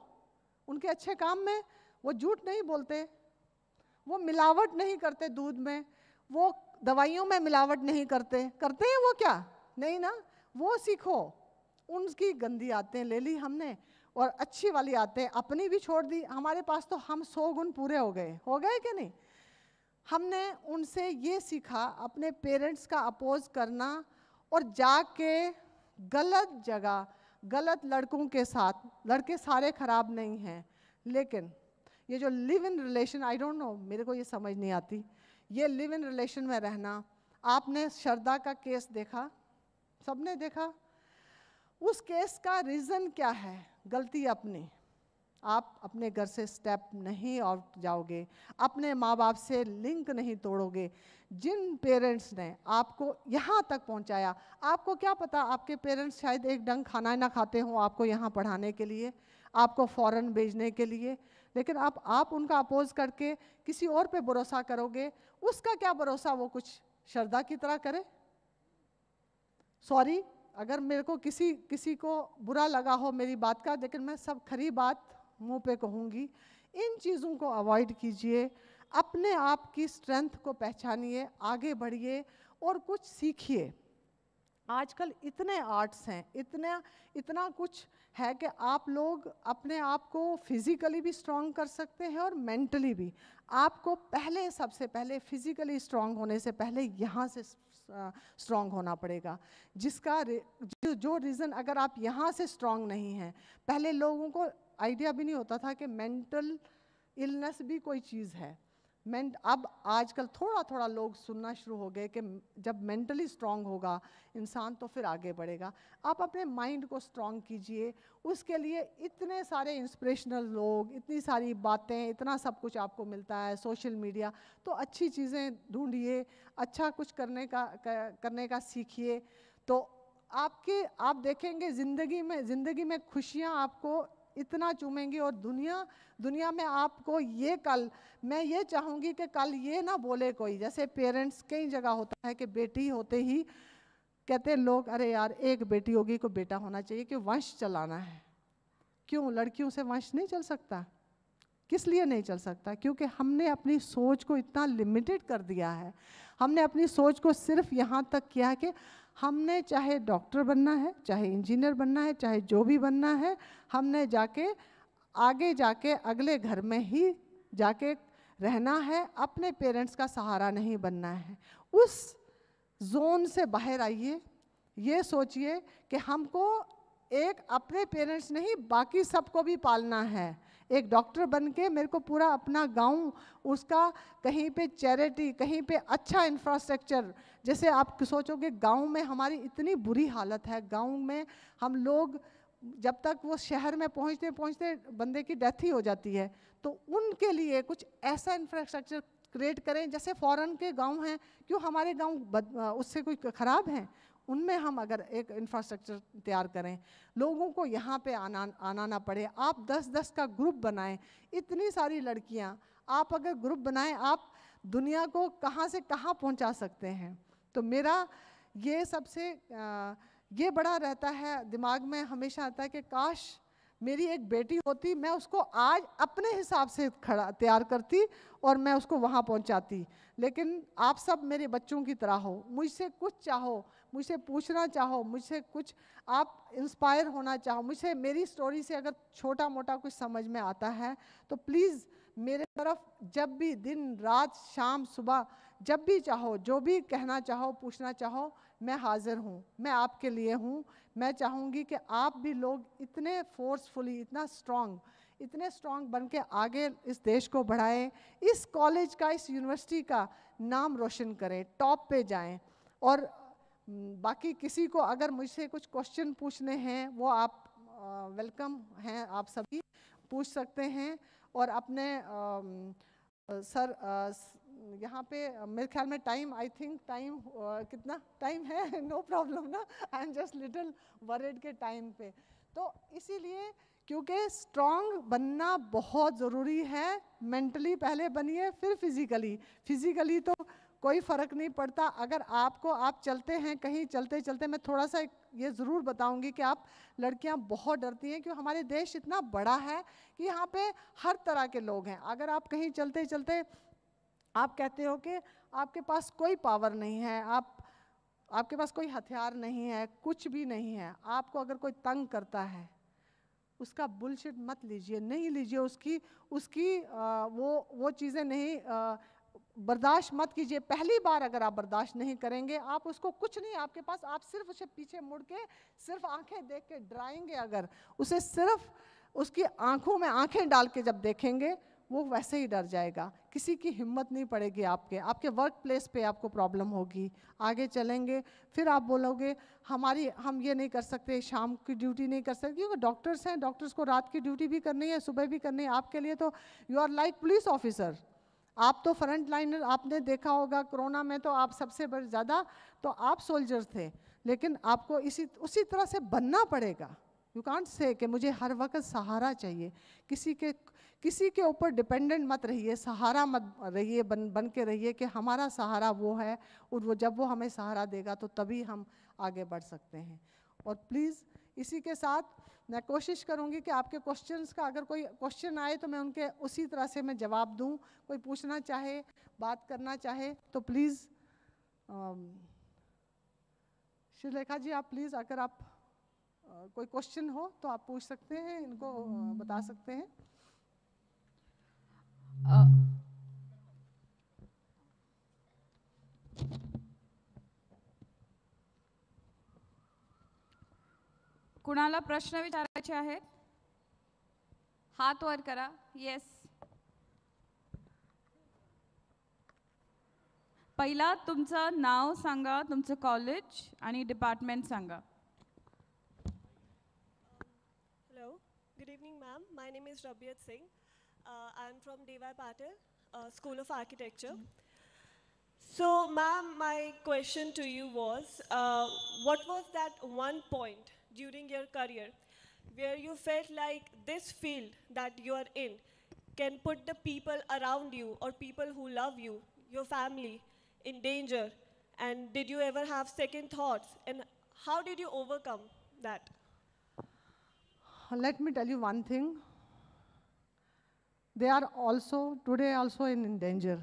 उनके अच्छे काम में वो झूठ नहीं बोलते वो मिलावट नहीं करते दूध में वो दवाइयों में मिलावट नहीं करते करते हैं वो क्या नहीं ना वो सीखो उनकी गंदी हैं ले ली हमने और अच्छी वाली हैं अपनी भी छोड़ दी हमारे पास तो हम सौ गुण पूरे हो गए हो गए कि नहीं हमने उनसे ये सीखा अपने पेरेंट्स का अपोज करना और जाके गलत जगह गलत लड़कों के साथ लड़के सारे खराब नहीं हैं लेकिन ये जो live in relation I don't know मेरे को ये समझ नहीं आती ये लिव इन रिलेशन में रहना आपने श्रद्धा का केस देखा सबने देखा उस केस का रीज़न क्या है गलती अपनी आप अपने घर से स्टेप नहीं और जाओगे अपने माँ बाप से लिंक नहीं तोड़ोगे जिन पेरेंट्स ने आपको यहाँ तक पहुँचाया आपको क्या पता आपके पेरेंट्स शायद एक डंग खाना ना खाते हों आपको यहाँ पढ़ाने के लिए आपको फॉरेन भेजने के लिए लेकिन आप आप उनका अपोज करके किसी और पे भरोसा करोगे उसका क्या भरोसा वो कुछ श्रद्धा की तरह करे सॉरी अगर मेरे को किसी किसी को बुरा लगा हो मेरी बात का लेकिन मैं सब खरी बात मुंह पे कहूँगी इन चीज़ों को अवॉइड कीजिए अपने आप की स्ट्रेंथ को पहचानिए आगे बढ़िए और कुछ सीखिए आजकल इतने आर्ट्स हैं इतना इतना कुछ है कि आप लोग अपने आप को फिज़िकली भी स्ट्रांग कर सकते हैं और मेंटली भी आपको पहले सबसे पहले फिज़िकली स्ट्रांग होने से पहले यहाँ से स्ट्रांग होना पड़ेगा जिसका जो रीज़न अगर आप यहाँ से स्ट्रांग नहीं हैं पहले लोगों को आइडिया भी नहीं होता था कि मेंटल इलनेस भी कोई चीज़ है मैं अब आजकल थोड़ा थोड़ा लोग सुनना शुरू हो गए कि जब मेंटली स्ट्रांग होगा इंसान तो फिर आगे बढ़ेगा आप अपने माइंड को स्ट्रांग कीजिए उसके लिए इतने सारे इंस्पिरेशनल लोग इतनी सारी बातें इतना सब कुछ आपको मिलता है सोशल मीडिया तो अच्छी चीज़ें ढूंढिए अच्छा कुछ करने का करने का सीखिए तो आपके आप देखेंगे ज़िंदगी में ज़िंदगी में खुशियाँ आपको इतना चूमेंगी और दुनिया दुनिया में आपको ये कल मैं ये चाहूँगी कि कल ये ना बोले कोई जैसे पेरेंट्स कई जगह होता है कि बेटी होते ही कहते लोग अरे यार एक बेटी होगी को तो बेटा होना चाहिए कि वंश चलाना है क्यों लड़कियों से वंश नहीं चल सकता किस लिए नहीं चल सकता क्योंकि हमने अपनी सोच को इतना लिमिटेड कर दिया है हमने अपनी सोच को सिर्फ यहाँ तक किया है कि हमने चाहे डॉक्टर बनना है चाहे इंजीनियर बनना है चाहे जो भी बनना है हमने जाके आगे जाके अगले घर में ही जाके रहना है अपने पेरेंट्स का सहारा नहीं बनना है उस जोन से बाहर आइए ये सोचिए कि हमको एक अपने पेरेंट्स नहीं बाकी सबको भी पालना है एक डॉक्टर बन के मेरे को पूरा अपना गांव उसका कहीं पे चैरिटी कहीं पे अच्छा इंफ्रास्ट्रक्चर जैसे आप सोचोगे गांव में हमारी इतनी बुरी हालत है गांव में हम लोग जब तक वो शहर में पहुंचते पहुंचते बंदे की डेथ ही हो जाती है तो उनके लिए कुछ ऐसा इंफ्रास्ट्रक्चर क्रिएट करें जैसे फॉरेन के गांव हैं क्यों हमारे गांव उससे कोई ख़राब हैं उनमें हम अगर एक इंफ्रास्ट्रक्चर तैयार करें लोगों को यहाँ पे आना आना ना पड़े आप 10-10 का ग्रुप बनाएं इतनी सारी लड़कियाँ आप अगर ग्रुप बनाएं आप दुनिया को कहाँ से कहाँ पहुँचा सकते हैं तो मेरा ये सबसे ये बड़ा रहता है दिमाग में हमेशा आता है कि काश मेरी एक बेटी होती मैं उसको आज अपने हिसाब से खड़ा तैयार करती और मैं उसको वहाँ पहुँचाती लेकिन आप सब मेरे बच्चों की तरह हो मुझसे कुछ चाहो मुझसे पूछना चाहो मुझसे कुछ आप इंस्पायर होना चाहो मुझसे मेरी स्टोरी से अगर छोटा मोटा कुछ समझ में आता है तो प्लीज़ मेरे तरफ जब भी दिन रात शाम सुबह जब भी चाहो जो भी कहना चाहो पूछना चाहो मैं हाज़िर हूँ मैं आपके लिए हूँ मैं चाहूँगी कि आप भी लोग इतने फोर्सफुली इतना स्ट्रॉन्ग इतने स्ट्रॉन्ग बन के आगे इस देश को बढ़ाएं इस कॉलेज का इस यूनिवर्सिटी का नाम रोशन करें टॉप पे जाएं और हम्म, बाकी किसी को अगर मुझसे कुछ क्वेश्चन पूछने हैं वो आप वेलकम हैं आप सभी पूछ सकते हैं और अपने आ, सर यहाँ पे मेरे ख्याल में टाइम आई थिंक टाइम कितना टाइम है नो प्रॉब्लम ना I am just little word के टाइम पे तो इसीलिए क्योंकि स्ट्रांग बनना बहुत ज़रूरी है मेंटली पहले बनिए फिर फिज़िकली फिज़िकली तो कोई फ़र्क नहीं पड़ता अगर आपको आप चलते हैं कहीं चलते चलते मैं थोड़ा सा ये ज़रूर बताऊंगी कि आप लड़कियां बहुत डरती हैं क्योंकि हमारे देश इतना बड़ा है कि यहाँ पे हर तरह के लोग हैं अगर आप कहीं चलते चलते आप कहते हो कि आपके पास कोई पावर नहीं है आप आपके पास कोई हथियार नहीं है कुछ भी नहीं है आपको अगर कोई तंग करता है उसका बुलशिट मत लीजिए नहीं लीजिए उसकी उसकी आ, वो वो चीज़ें नहीं आ, बर्दाश्त मत कीजिए पहली बार अगर आप बर्दाश्त नहीं करेंगे आप उसको कुछ नहीं आपके पास आप सिर्फ उसे पीछे मुड़ के सिर्फ आंखें देख के डराएंगे अगर उसे सिर्फ उसकी आंखों में आंखें डाल के जब देखेंगे वो वैसे ही डर जाएगा किसी की हिम्मत नहीं पड़ेगी आपके आपके वर्क प्लेस पे आपको प्रॉब्लम होगी आगे चलेंगे फिर आप बोलोगे हमारी हम ये नहीं कर सकते शाम की ड्यूटी नहीं कर सकते क्योंकि डॉक्टर्स हैं डॉक्टर्स को रात की ड्यूटी भी करनी है सुबह भी करनी है आपके लिए तो you are like police officer आप तो फ्रंट लाइनर आपने देखा होगा कोरोना में तो आप सबसे बड़े ज़्यादा तो आप सोल्जर थे लेकिन आपको इसी उसी तरह से बनना पड़ेगा यू कांट से कि मुझे हर वक्त सहारा चाहिए किसी के किसी के ऊपर डिपेंडेंट मत रहिए सहारा मत रहिए बन बन के रहिए कि हमारा सहारा वो है और वो जब वो हमें सहारा देगा तो तभी हम आगे बढ़ सकते हैं और प्लीज़ इसी के साथ मैं कोशिश करूंगी कि आपके क्वेश्चंस का अगर कोई क्वेश्चन आए तो मैं उनके उसी तरह से मैं जवाब दूं कोई पूछना चाहे बात करना चाहे तो प्लीज़ um, श्रीलेखा जी आप प्लीज़ अगर आप आ, uh, कोई क्वेश्चन हो तो आप पूछ सकते हैं इनको uh, बता सकते हैं uh, कुणाला प्रश्न विचारायचे आहेत हात वर करा येस पहिला तुमचं नाव सांगा तुमचं कॉलेज आणि डिपार्टमेंट सांगा hello good evening ma'am my name is Rabiyat Singh I am from D Y Patil school of architecture so ma'am my question to you was what was that one point during your career where you felt like this field that you are in can put the people around you or people who love you, your family, in danger? And did you ever have second thoughts? And how did you overcome that? Let me tell you one thing. They are also, today also in danger.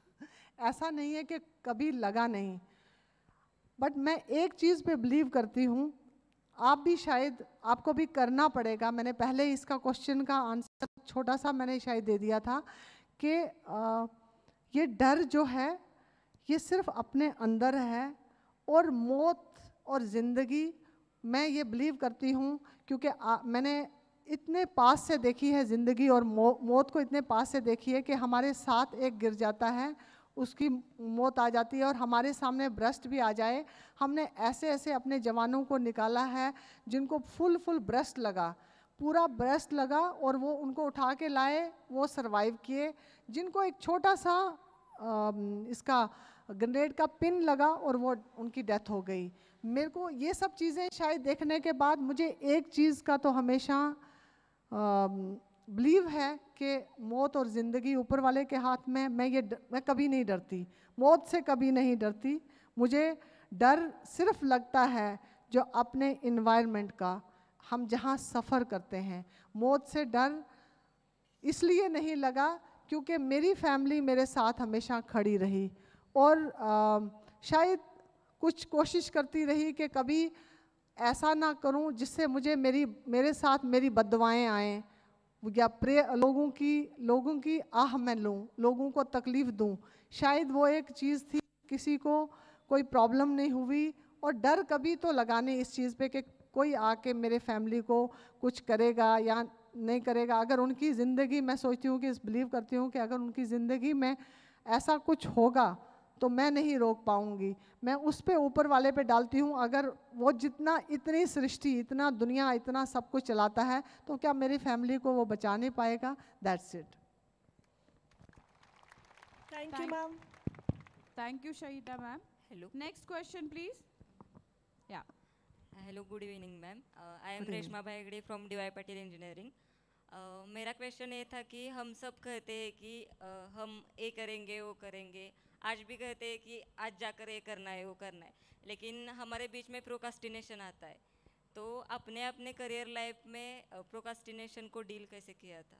ऐसा नहीं है कि कभी लगा नहीं but मैं एक चीज़ पे बिलीव करती हूँ आप भी शायद आपको भी करना पड़ेगा मैंने पहले इसका क्वेश्चन का आंसर छोटा सा मैंने शायद दे दिया था कि ये डर जो है ये सिर्फ अपने अंदर है और मौत और ज़िंदगी मैं ये बिलीव करती हूँ क्योंकि मैंने इतने पास से देखी है ज़िंदगी और मौ, मौत को इतने पास से देखी है कि हमारे साथ एक गिर जाता है उसकी मौत आ जाती है और हमारे सामने ब्रस्ट भी आ जाए हमने ऐसे ऐसे अपने जवानों को निकाला है जिनको फुल फुल ब्रस्ट लगा पूरा ब्रस्ट लगा और वो उनको उठा के लाए वो सरवाइव किए जिनको एक छोटा सा आ, इसका ग्रेनेड का पिन लगा और वो उनकी डेथ हो गई मेरे को ये सब चीज़ें शायद देखने के बाद मुझे एक चीज़ का तो हमेशा आ, बिलीव है कि मौत और ज़िंदगी ऊपर वाले के हाथ में मैं ये डर, मैं कभी नहीं डरती मौत से कभी नहीं डरती मुझे डर सिर्फ लगता है जो अपने इन्वायरमेंट का हम जहाँ सफ़र करते हैं मौत से डर इसलिए नहीं लगा क्योंकि मेरी फैमिली मेरे साथ हमेशा खड़ी रही और आ, शायद कुछ कोशिश करती रही कि कभी ऐसा ना करूं जिससे मुझे मेरी मेरे साथ मेरी बदवाएँ आएँ या प्रे लोगों की लोगों की आह मैं लूँ लोगों को तकलीफ़ दूँ शायद वो एक चीज़ थी किसी को कोई प्रॉब्लम नहीं हुई और डर कभी तो लगाने इस चीज़ पे कि कोई आके मेरे फैमिली को कुछ करेगा या नहीं करेगा अगर उनकी ज़िंदगी मैं सोचती हूँ कि इस बिलीव करती हूँ कि अगर उनकी ज़िंदगी में ऐसा कुछ होगा तो मैं नहीं रोक पाऊंगी मैं उस पे ऊपर वाले पे डालती हूँ अगर वो जितना इतनी सृष्टि इतना दुनिया इतना सब कुछ चलाता है तो क्या मेरी फैमिली को वो बचा नहीं पाएगा that's it thank you ma'am thank you Shahida ma'am hello next question please yeah hello good evening ma'am I am Reshma Bhaigade from D Y engineering मेरा क्वेश्चन ये था कि हम सब कहते हैं कि uh, हम ये करेंगे वो करेंगे uh, आज भी कहते हैं कि आज जाकर ये करना है वो करना है लेकिन हमारे बीच में प्रोकास्टिनेशन आता है तो अपने अपने करियर लाइफ में प्रोकास्टिनेशन को डील कैसे किया था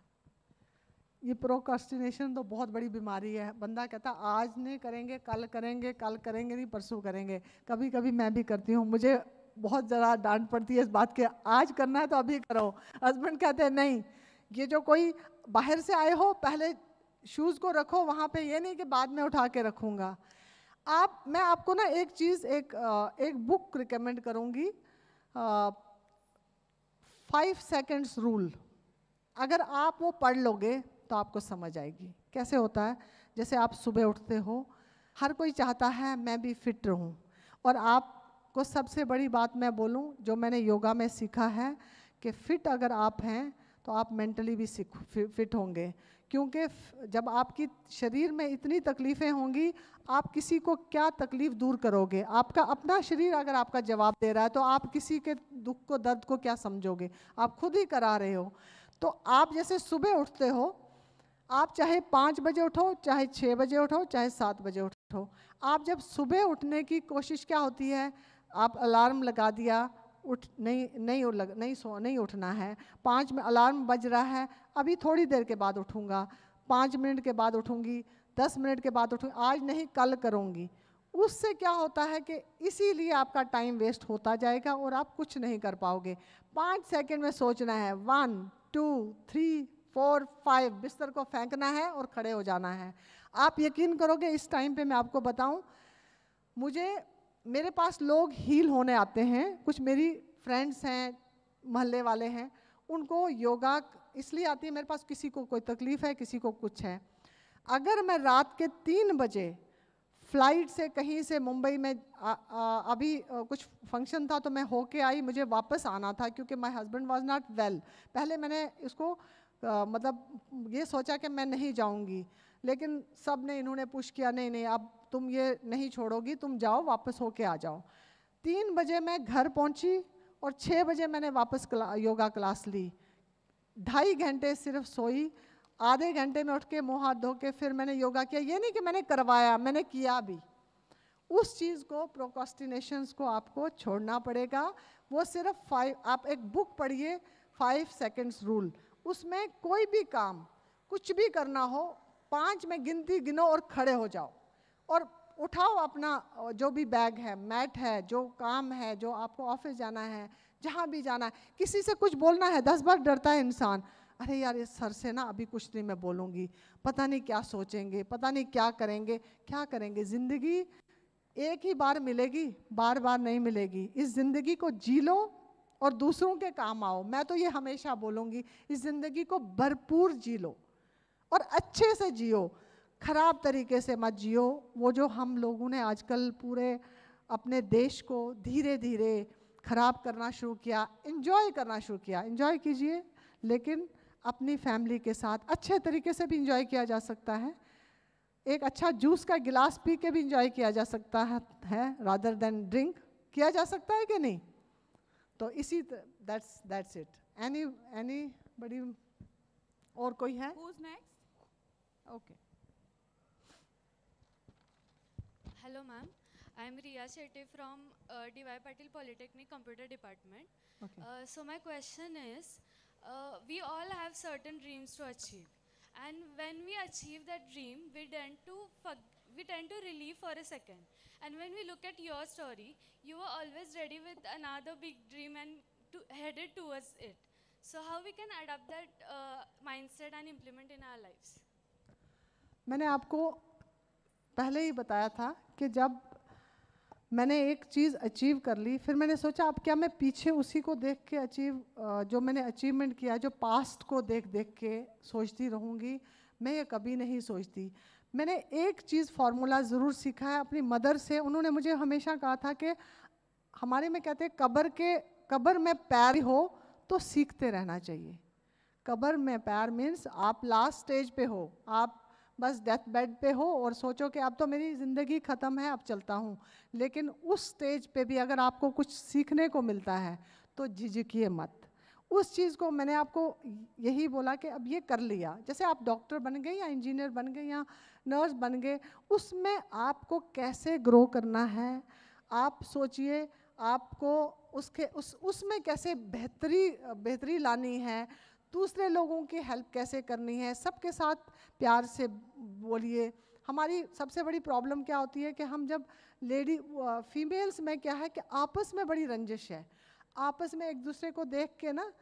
ये प्रोकास्टिनेशन तो बहुत बड़ी बीमारी है बंदा कहता आज नहीं करेंगे कल करेंगे कल करेंगे नहीं परसों करेंगे कभी कभी मैं भी करती हूँ मुझे बहुत ज़रा डांट पड़ती है इस बात के आज करना है तो अभी करो हस्बैंड कहते हैं नहीं ये जो कोई बाहर से आए हो पहले शूज़ को रखो वहाँ पे ये नहीं कि बाद में उठा के रखूँगा आप मैं आपको ना एक चीज़ एक एक बुक रिकमेंड करूँगी फाइव सेकेंड्स रूल अगर आप वो पढ़ लोगे तो आपको समझ आएगी कैसे होता है जैसे आप सुबह उठते हो हर कोई चाहता है मैं भी फिट रहूँ और आपको सबसे बड़ी बात मैं बोलूं जो मैंने योगा में सीखा है कि फ़िट अगर आप हैं तो आप मेंटली भी फिट होंगे क्योंकि जब आपकी शरीर में इतनी तकलीफ़ें होंगी आप किसी को क्या तकलीफ़ दूर करोगे आपका अपना शरीर अगर आपका जवाब दे रहा है तो आप किसी के दुख को दर्द को क्या समझोगे आप खुद ही करा रहे हो तो आप जैसे सुबह उठते हो आप चाहे पाँच बजे उठो चाहे छः बजे उठो चाहे सात बजे उठो आप जब सुबह उठने की कोशिश क्या होती है आप अलार्म लगा दिया उठ नहीं नहीं लग नहीं सो नहीं उठना है पाँच में अलार्म बज रहा है अभी थोड़ी देर के बाद उठूँगा पाँच मिनट के बाद उठूँगी दस मिनट के बाद उठूँगी आज नहीं कल करूँगी उससे क्या होता है कि इसीलिए आपका टाइम वेस्ट होता जाएगा और आप कुछ नहीं कर पाओगे पाँच सेकेंड में सोचना है one two three four five बिस्तर को फेंकना है और खड़े हो जाना है आप यकीन करोगे इस टाइम पे मैं आपको बताऊं मुझे मेरे पास लोग हील होने आते हैं कुछ मेरी फ्रेंड्स हैं मोहल्ले वाले हैं उनको योगा इसलिए आती है मेरे पास किसी को कोई तकलीफ है किसी को कुछ है अगर मैं रात के तीन बजे फ्लाइट से कहीं से मुंबई में आ, आ, अभी आ, कुछ फंक्शन था तो मैं होके आई मुझे वापस आना था क्योंकि my husband was not well पहले मैंने इसको आ, मतलब ये सोचा कि मैं नहीं जाऊंगी लेकिन सब ने इन्होंने पुश किया नहीं नहीं अब तुम ये नहीं छोड़ोगी तुम जाओ वापस होके आ जाओ तीन बजे मैं घर पहुंची और छः बजे मैंने वापस क्ला, योगा क्लास ली ढाई घंटे सिर्फ सोई आधे घंटे में उठ के मुँह हाथ धो के फिर मैंने योगा किया ये नहीं कि मैंने करवाया मैंने किया भी उस चीज़ को प्रोकॉस्टिनेशंस को आपको छोड़ना पड़ेगा वो सिर्फ फाइव आप एक बुक पढ़िए फाइव सेकेंड्स रूल उसमें कोई भी काम कुछ भी करना हो पाँच में गिनती गिनो और खड़े हो जाओ और उठाओ अपना जो भी बैग है मैट है जो काम है जो आपको ऑफिस जाना है जहाँ भी जाना है किसी से कुछ बोलना है दस बार डरता है इंसान अरे यार इस सर से ना अभी कुछ नहीं मैं बोलूँगी पता नहीं क्या सोचेंगे पता नहीं क्या करेंगे क्या करेंगे ज़िंदगी एक ही बार मिलेगी बार बार नहीं मिलेगी इस ज़िंदगी को जी लो और दूसरों के काम आओ मैं तो ये हमेशा बोलूँगी इस ज़िंदगी को भरपूर जी लो और अच्छे से जियो खराब तरीके से मत जियो वो जो हम लोगों ने आजकल पूरे अपने देश को धीरे धीरे खराब करना शुरू किया इन्जॉय करना शुरू किया इन्जॉय कीजिए लेकिन अपनी फैमिली के साथ अच्छे तरीके से भी इंजॉय किया जा सकता है एक अच्छा जूस का गिलास पी के भी इंजॉय किया जा सकता है रादर देन ड्रिंक किया जा सकता है कि नहीं तो इसी that's that's it any anybody और कोई है Okay. Hello, ma'am. I'm Riya Shetty from uh, DY Patil Polytechnic Computer Department. Okay. Uh, so my question is, uh, we all have certain dreams to achieve. And when we achieve that dream, we tend to we tend to relieve for a second. And when we look at your story, you were always ready with another big dream and to headed towards it. So how we can adapt that uh, mindset and implement in our lives? मैंने आपको पहले ही बताया था कि जब मैंने एक चीज़ achieve कर ली फिर मैंने सोचा अब क्या मैं पीछे उसी को देख के अचीव जो मैंने अचीवमेंट किया जो पास्ट को देख देख के सोचती रहूँगी मैं ये कभी नहीं सोचती मैंने एक चीज़ फार्मूला ज़रूर सीखा है अपनी मदर से उन्होंने मुझे हमेशा कहा था कि हमारे में कहते हैं कबर के कबर में पैर हो तो सीखते रहना चाहिए कबर में पैर मीन्स आप लास्ट स्टेज पे हो आप बस डेथ बेड पे हो और सोचो कि अब तो मेरी ज़िंदगी ख़त्म है अब चलता हूँ लेकिन उस स्टेज पे भी अगर आपको कुछ सीखने को मिलता है तो झिझकिए मत उस चीज़ को मैंने आपको यही बोला कि अब ये कर लिया जैसे आप डॉक्टर बन गए या इंजीनियर बन गए या नर्स बन गए उसमें आपको कैसे ग्रो करना है आप सोचिए आपको उसके उस उसमें कैसे बेहतरी बेहतरी लानी है दूसरे लोगों की हेल्प कैसे करनी है सबके साथ प्यार से बोलिए हमारी सबसे बड़ी प्रॉब्लम क्या होती है कि हम जब लेडी फीमेल्स में क्या है कि आपस में बड़ी रंजिश है आपस में एक दूसरे को देख के ना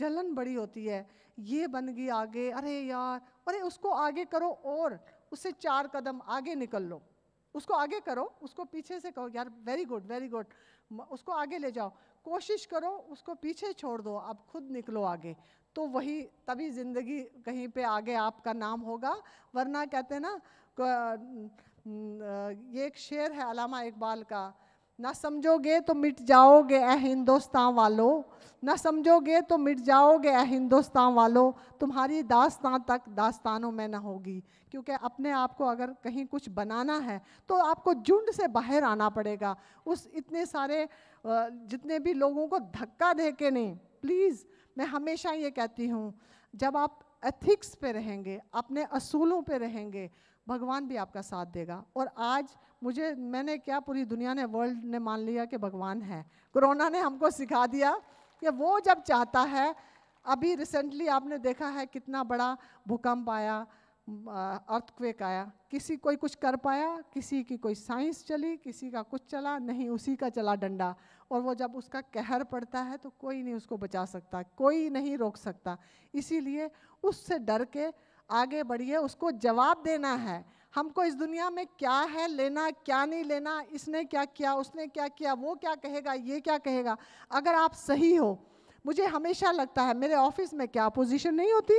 जलन बड़ी होती है ये बन गई आगे अरे यार अरे उसको आगे करो और उससे चार कदम आगे निकल लो उसको आगे करो उसको पीछे से कहो यार वेरी गुड वेरी गुड उसको आगे ले जाओ कोशिश करो उसको पीछे छोड़ दो आप खुद निकलो आगे तो वही तभी ज़िंदगी कहीं पे आगे आपका नाम होगा वरना कहते हैं ना ये एक शेर है अलामा इकबाल का ना समझोगे तो मिट जाओगे ए हिंदुस्तान वालों ना समझोगे तो मिट जाओगे ए हिंदुस्तान वालों तुम्हारी दास्तान तक दास्तानों में ना होगी क्योंकि अपने आप को अगर कहीं कुछ बनाना है तो आपको झुंड से बाहर आना पड़ेगा उस इतने सारे जितने भी लोगों को धक्का दे के नहीं प्लीज़ मैं हमेशा ये कहती हूँ जब आप एथिक्स पे रहेंगे अपने असूलों पे रहेंगे भगवान भी आपका साथ देगा और आज मुझे मैंने क्या पूरी दुनिया ने वर्ल्ड ने मान लिया कि भगवान है कोरोना ने हमको सिखा दिया कि वो जब चाहता है अभी रिसेंटली आपने देखा है कितना बड़ा भूकंप आया अर्थक्वेक आया किसी कोई कुछ कर पाया किसी की कोई साइंस चली किसी का कुछ चला नहीं उसी का चला डंडा और वो जब उसका कहर पड़ता है तो कोई नहीं उसको बचा सकता कोई नहीं रोक सकता इसीलिए उससे डर के आगे बढ़िए उसको जवाब देना है हमको इस दुनिया में क्या है लेना क्या नहीं लेना इसने क्या किया उसने क्या किया वो क्या कहेगा ये क्या कहेगा अगर आप सही हो मुझे हमेशा लगता है मेरे ऑफिस में क्या अपोजिशन नहीं होती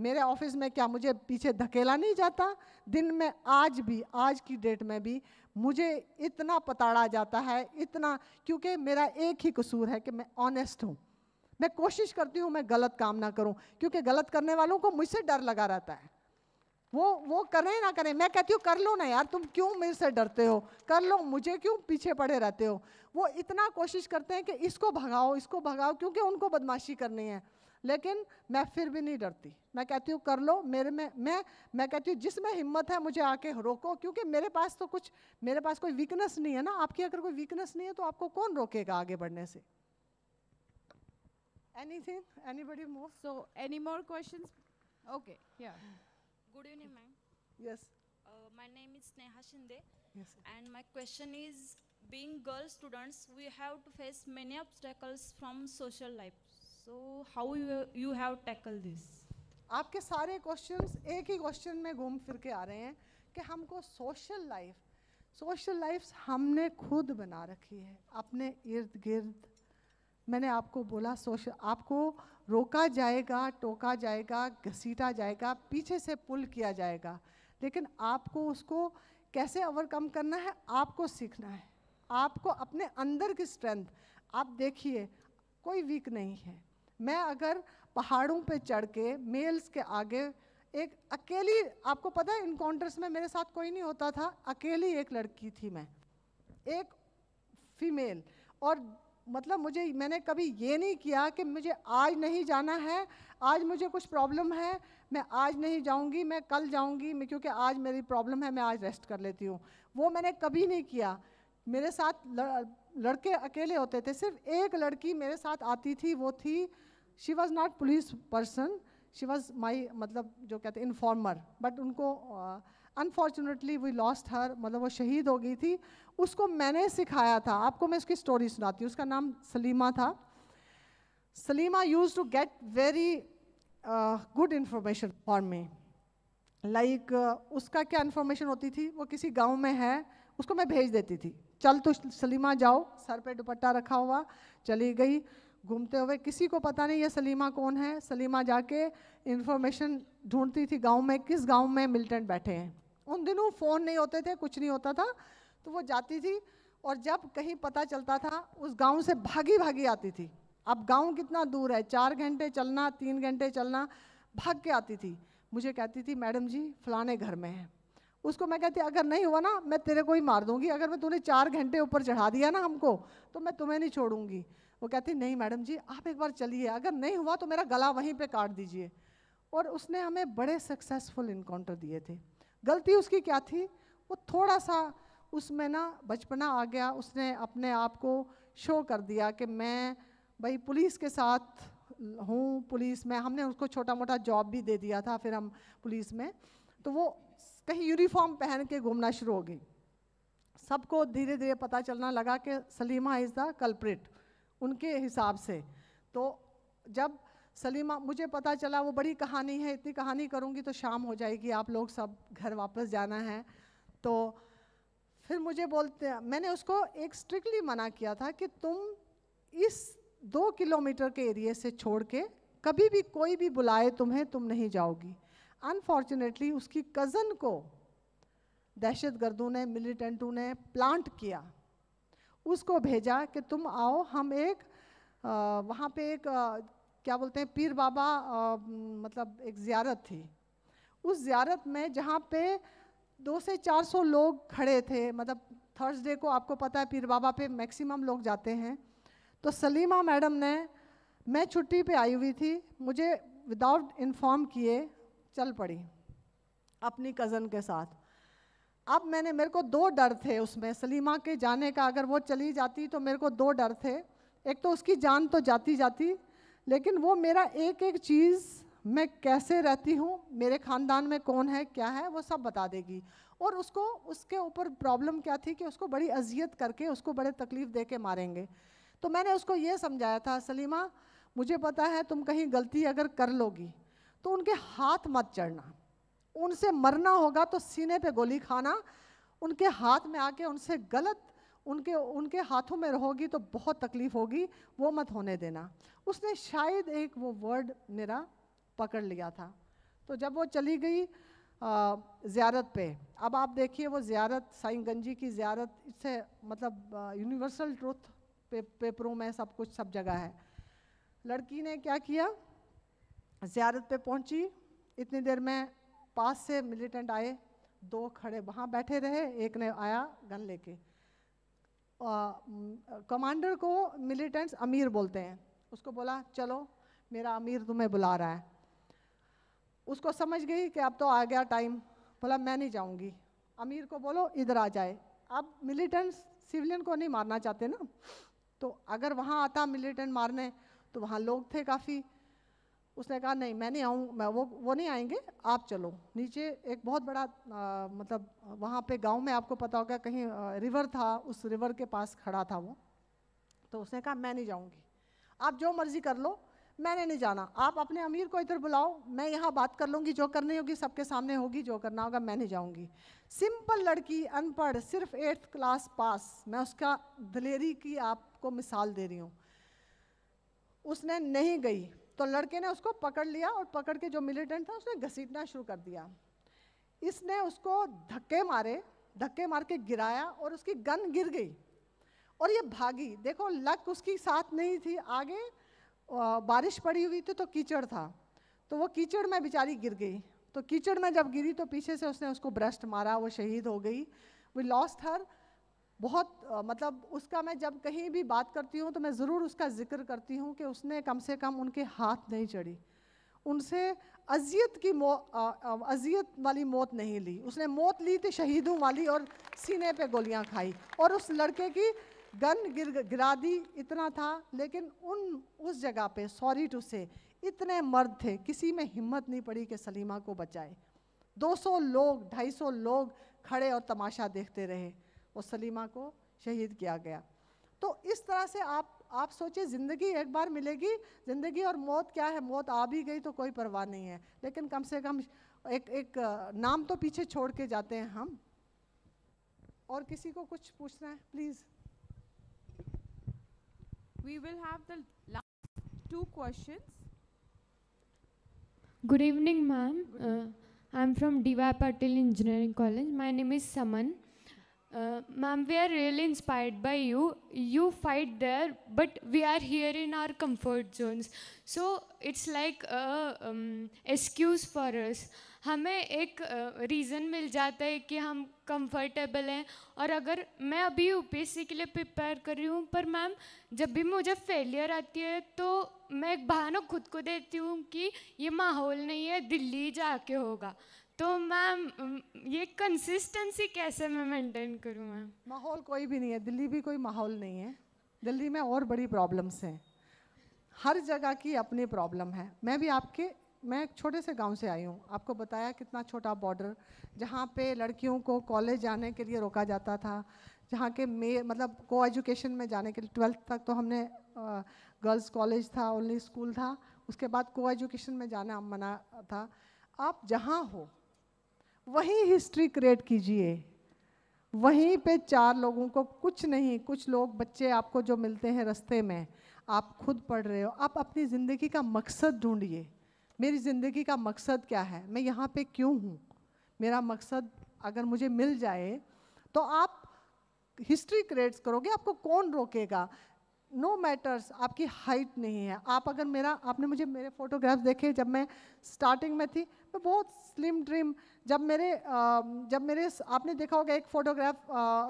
मेरे ऑफिस में क्या मुझे पीछे धकेला नहीं जाता दिन में आज भी आज की डेट में भी मुझे इतना पताड़ा जाता है इतना क्योंकि मेरा एक ही कसूर है कि मैं ऑनेस्ट हूँ मैं कोशिश करती हूँ मैं गलत काम ना करूँ क्योंकि गलत करने वालों को मुझसे डर लगा रहता है वो वो करें ना करें मैं कहती हूँ कर लो ना यार तुम क्यों मेरे से डरते हो कर लो मुझे क्यों पीछे पड़े रहते हो वो इतना कोशिश करते हैं कि इसको भगाओ इसको भगाओ क्योंकि उनको बदमाशी करनी है लेकिन मैं फिर भी नहीं डरती मैं कहती हूँ कर लो मेरे में मैं मैं कहती हूँ जिसमें हिम्मत है मुझे आके रोको क्योंकि मेरे पास तो कुछ मेरे पास कोई वीकनेस नहीं है ना आपकी अगर कोई वीकनेस नहीं है तो आपको कौन रोकेगा आगे बढ़ने से anything anybody move so any more question okay good evening ma'am yes my name is Sneha Shinde and my question is being girl students we have to face many obstacles from social life so how you have tackle this आपके सारे questions एक ही question में घूम फिर के आ रहे हैं कि हमको सोशल लाइफ सोशल लाइफ हमने खुद बना रखी है अपने इर्द गिर्द मैंने आपको बोला सोशल आपको रोका जाएगा टोका जाएगा घसीटा जाएगा पीछे से पुल किया जाएगा लेकिन आपको उसको कैसे ओवरकम करना है आपको सीखना है आपको अपने अंदर की स्ट्रेंथ आप देखिए कोई वीक नहीं है मैं अगर पहाड़ों पे चढ़ के मेल्स के आगे एक अकेली आपको पता है इनकाउंटर्स में मेरे साथ कोई नहीं होता था अकेली एक लड़की थी मैं एक फीमेल और मतलब मुझे मैंने कभी ये नहीं किया कि मुझे आज नहीं जाना है आज मुझे कुछ प्रॉब्लम है मैं आज नहीं जाऊंगी मैं कल जाऊंगी मैं क्योंकि आज मेरी प्रॉब्लम है मैं आज रेस्ट कर लेती हूँ वो मैंने कभी नहीं किया मेरे साथ लड़के अकेले होते थे सिर्फ एक लड़की मेरे साथ आती थी वो थी she was not police person she was my मतलब जो कहते हैं इन्फॉर्मर बट उनको अनफॉर्चुनेटली वी लॉस्ट हर मतलब वो शहीद हो गई थी उसको मैंने सिखाया था आपको मैं उसकी स्टोरी सुनाती हूँ उसका नाम सलीमा था Salima used to get very good information for me like उसका क्या इन्फॉर्मेशन होती थी वो किसी गांव में है उसको मैं भेज देती थी चल तो सलीमा जाओ सर पे दुपट्टा रखा हुआ चली गई घूमते हुए किसी को पता नहीं ये सलीमा कौन है सलीमा जाके इन्फॉर्मेशन ढूंढती थी गांव में किस गांव में मिलिटेंट बैठे हैं उन दिनों फ़ोन नहीं होते थे कुछ नहीं होता था तो वो जाती थी और जब कहीं पता चलता था उस गांव से भागी भागी आती थी अब गांव कितना दूर है चार घंटे चलना तीन घंटे चलना भाग के आती थी मुझे कहती थी मैडम जी फलाने घर में है उसको मैं कहती अगर नहीं हुआ ना मैं तेरे को ही मार दूंगी अगर मैं तूने चार घंटे ऊपर चढ़ा दिया ना हमको तो मैं तुम्हें नहीं छोड़ूंगी वो कहती नहीं मैडम जी आप एक बार चलिए अगर नहीं हुआ तो मेरा गला वहीं पे काट दीजिए और उसने हमें बड़े सक्सेसफुल इनकाउंटर दिए थे गलती उसकी क्या थी वो थोड़ा सा उसमें ना बचपना आ गया उसने अपने आप को शो कर दिया कि मैं भाई पुलिस के साथ हूँ पुलिस में हमने उसको छोटा मोटा जॉब भी दे दिया था फिर हम पुलिस में तो वो कहीं यूनिफॉर्म पहन के घूमना शुरू हो गई सबको धीरे धीरे पता चलना लगा कि सलीमा इज़ द कल्प्रिट उनके हिसाब से तो जब सलीमा मुझे पता चला वो बड़ी कहानी है इतनी कहानी करूँगी तो शाम हो जाएगी आप लोग सब घर वापस जाना है तो फिर मुझे बोलते मैंने उसको एक स्ट्रिक्टली मना किया था कि तुम इस दो किलोमीटर के एरिए से छोड़ के कभी भी कोई भी बुलाए तुम्हें तुम नहीं जाओगी अनफॉर्चुनेटली उसकी कज़न को दहशत गर्दों ने मिलिटेंटों ने प्लांट किया उसको भेजा कि तुम आओ हम एक आ, वहाँ पे एक आ, क्या बोलते हैं पीर बाबा आ, मतलब एक ज़्यारत थी उस ज़्यारत में जहाँ पे दो से चार सौ लोग खड़े थे मतलब थर्सडे को आपको पता है पीर बाबा पे मैक्सिमम लोग जाते हैं तो सलीमा मैडम ने मैं छुट्टी पे आई हुई थी मुझे विदाउट इन्फॉर्म किए चल पड़ी अपनी कज़न के साथ अब मैंने मेरे को दो डर थे उसमें सलीमा के जाने का अगर वो चली जाती तो मेरे को दो डर थे एक तो उसकी जान तो जाती जाती लेकिन वो मेरा एक एक चीज़ मैं कैसे रहती हूँ मेरे ख़ानदान में कौन है क्या है वो सब बता देगी और उसको उसके ऊपर प्रॉब्लम क्या थी कि उसको बड़ी अजियत करके उसको बड़े तकलीफ़ दे के मारेंगे तो मैंने उसको ये समझाया था सलीमा मुझे पता है तुम कहीं गलती अगर कर लोगी तो उनके हाथ मत चढ़ना उनसे मरना होगा तो सीने पे गोली खाना उनके हाथ में आके उनसे गलत उनके उनके हाथों में रहोगी तो बहुत तकलीफ होगी वो मत होने देना उसने शायद एक वो वर्ड मेरा पकड़ लिया था तो जब वो चली गई ज़्यारत पे अब आप देखिए वो ज़्यारत साईं गंजी की ज़्यारत इससे मतलब यूनिवर्सल ट्रूथ पे, पेपरों में सब कुछ सब जगह है लड़की ने क्या किया ज़्यारत पे पहुंची इतनी देर में पास से मिलिटेंट आए दो खड़े वहाँ बैठे रहे एक ने आया गन लेके कमांडर को मिलिटेंट्स अमीर बोलते हैं उसको बोला चलो मेरा अमीर तुम्हें बुला रहा है उसको समझ गई कि अब तो आ गया टाइम बोला मैं नहीं जाऊँगी अमीर को बोलो इधर आ जाए अब मिलिटेंट्स सिविलियन को नहीं मारना चाहते ना तो अगर वहाँ आता मिलिटेंट मारने तो वहाँ लोग थे काफ़ी उसने कहा नहीं मैं नहीं आऊँ मैं वो वो नहीं आएंगे आप चलो नीचे एक बहुत बड़ा आ, मतलब वहाँ पे गांव में आपको पता होगा कहीं आ, रिवर था उस रिवर के पास खड़ा था वो तो उसने कहा मैं नहीं जाऊँगी आप जो मर्ज़ी कर लो मैंने नहीं जाना आप अपने अमीर को इधर बुलाओ मैं यहाँ बात कर लूँगी जो करनी होगी सबके सामने होगी जो करना होगा मैं नहीं जाऊँगी सिंपल लड़की अनपढ़ सिर्फ एट्थ क्लास पास मैं उसका दलेरी की आपको मिसाल दे रही हूँ उसने नहीं गई तो लड़के ने उसको पकड़ लिया और पकड़ के जो मिलिटेंट था उसने घसीटना शुरू कर दिया इसने उसको धक्के मारे धक्के मार के गिराया और उसकी गन गिर गई और ये भागी देखो लक उसकी साथ नहीं थी आगे बारिश पड़ी हुई थी तो कीचड़ था तो वो कीचड़ में बेचारी गिर गई तो कीचड़ में जब गिरी तो पीछे से उसने उसको ब्रस्ट मारा वो शहीद हो गई वी लॉस्ट हर बहुत आ, मतलब उसका मैं जब कहीं भी बात करती हूँ तो मैं ज़रूर उसका जिक्र करती हूँ कि उसने कम से कम उनके हाथ नहीं चढ़ी उनसे अजियत की अजियत वाली मौत नहीं ली उसने मौत ली थी तो शहीदों वाली और सीने पे गोलियाँ खाई और उस लड़के की गन गिर गिरा दी इतना था लेकिन उन उस जगह पे सॉरी टू से इतने मर्द थे किसी में हिम्मत नहीं पड़ी कि सलीमा को बचाए 200 लोग 250 लोग खड़े और तमाशा देखते रहे और सलीमा को शहीद किया गया तो इस तरह से आप आप सोचिए ज़िंदगी एक बार मिलेगी ज़िंदगी और मौत क्या है मौत आ भी गई तो कोई परवाह नहीं है लेकिन कम से कम एक एक नाम तो पीछे छोड़ के जाते हैं हम और किसी को कुछ पूछना है please we will have the last two questions. Good evening ma'am I am from DY Patil engineering college my name is Saman Uh, Ma'am, we are really inspired by you. You fight there, but we are here in our comfort zones. So it's like a um, excuse for us. हमें एक reason uh, मिल जाता है कि हम comfortable हैं और अगर मैं अभी यूपीएससी के लिए प्रिपेयर कर रही हूँ पर मैम जब भी मुझे फेलियर आती है तो मैं एक बहाना खुद को देती हूँ कि ये माहौल नहीं है दिल्ली जाके होगा तो मैम ये कंसिस्टेंसी कैसे मैं मेंटेन करूँ मैम माहौल कोई भी नहीं है दिल्ली भी कोई माहौल नहीं है दिल्ली में और बड़ी प्रॉब्लम्स हैं हर जगह की अपनी प्रॉब्लम है मैं भी आपके मैं एक छोटे से गांव से आई हूँ आपको बताया कितना छोटा बॉर्डर जहाँ पे लड़कियों को कॉलेज जाने के लिए रोका जाता था जहाँ के मे मतलब को एजुकेशन में जाने के लिए ट्वेल्थ तक तो हमने गर्ल्स कॉलेज था ओनली स्कूल था उसके बाद को एजुकेशन में जाना मना था आप जहाँ हो वही हिस्ट्री क्रिएट कीजिए वहीं पे चार लोगों को कुछ नहीं कुछ लोग बच्चे आपको जो मिलते हैं रास्ते में आप खुद पढ़ रहे हो आप अपनी ज़िंदगी का मकसद ढूंढिए मेरी ज़िंदगी का मकसद क्या है मैं यहाँ पे क्यों हूँ मेरा मकसद अगर मुझे मिल जाए तो आप हिस्ट्री क्रिएट्स करोगे आपको कौन रोकेगा नो no मैटर्स आपकी हाइट नहीं है आप अगर मेरा आपने मुझे मेरे फोटोग्राफ्स देखे जब मैं स्टार्टिंग में थी मैं बहुत स्लिम ड्रीम जब मेरे जब मेरे आपने देखा होगा एक फ़ोटोग्राफ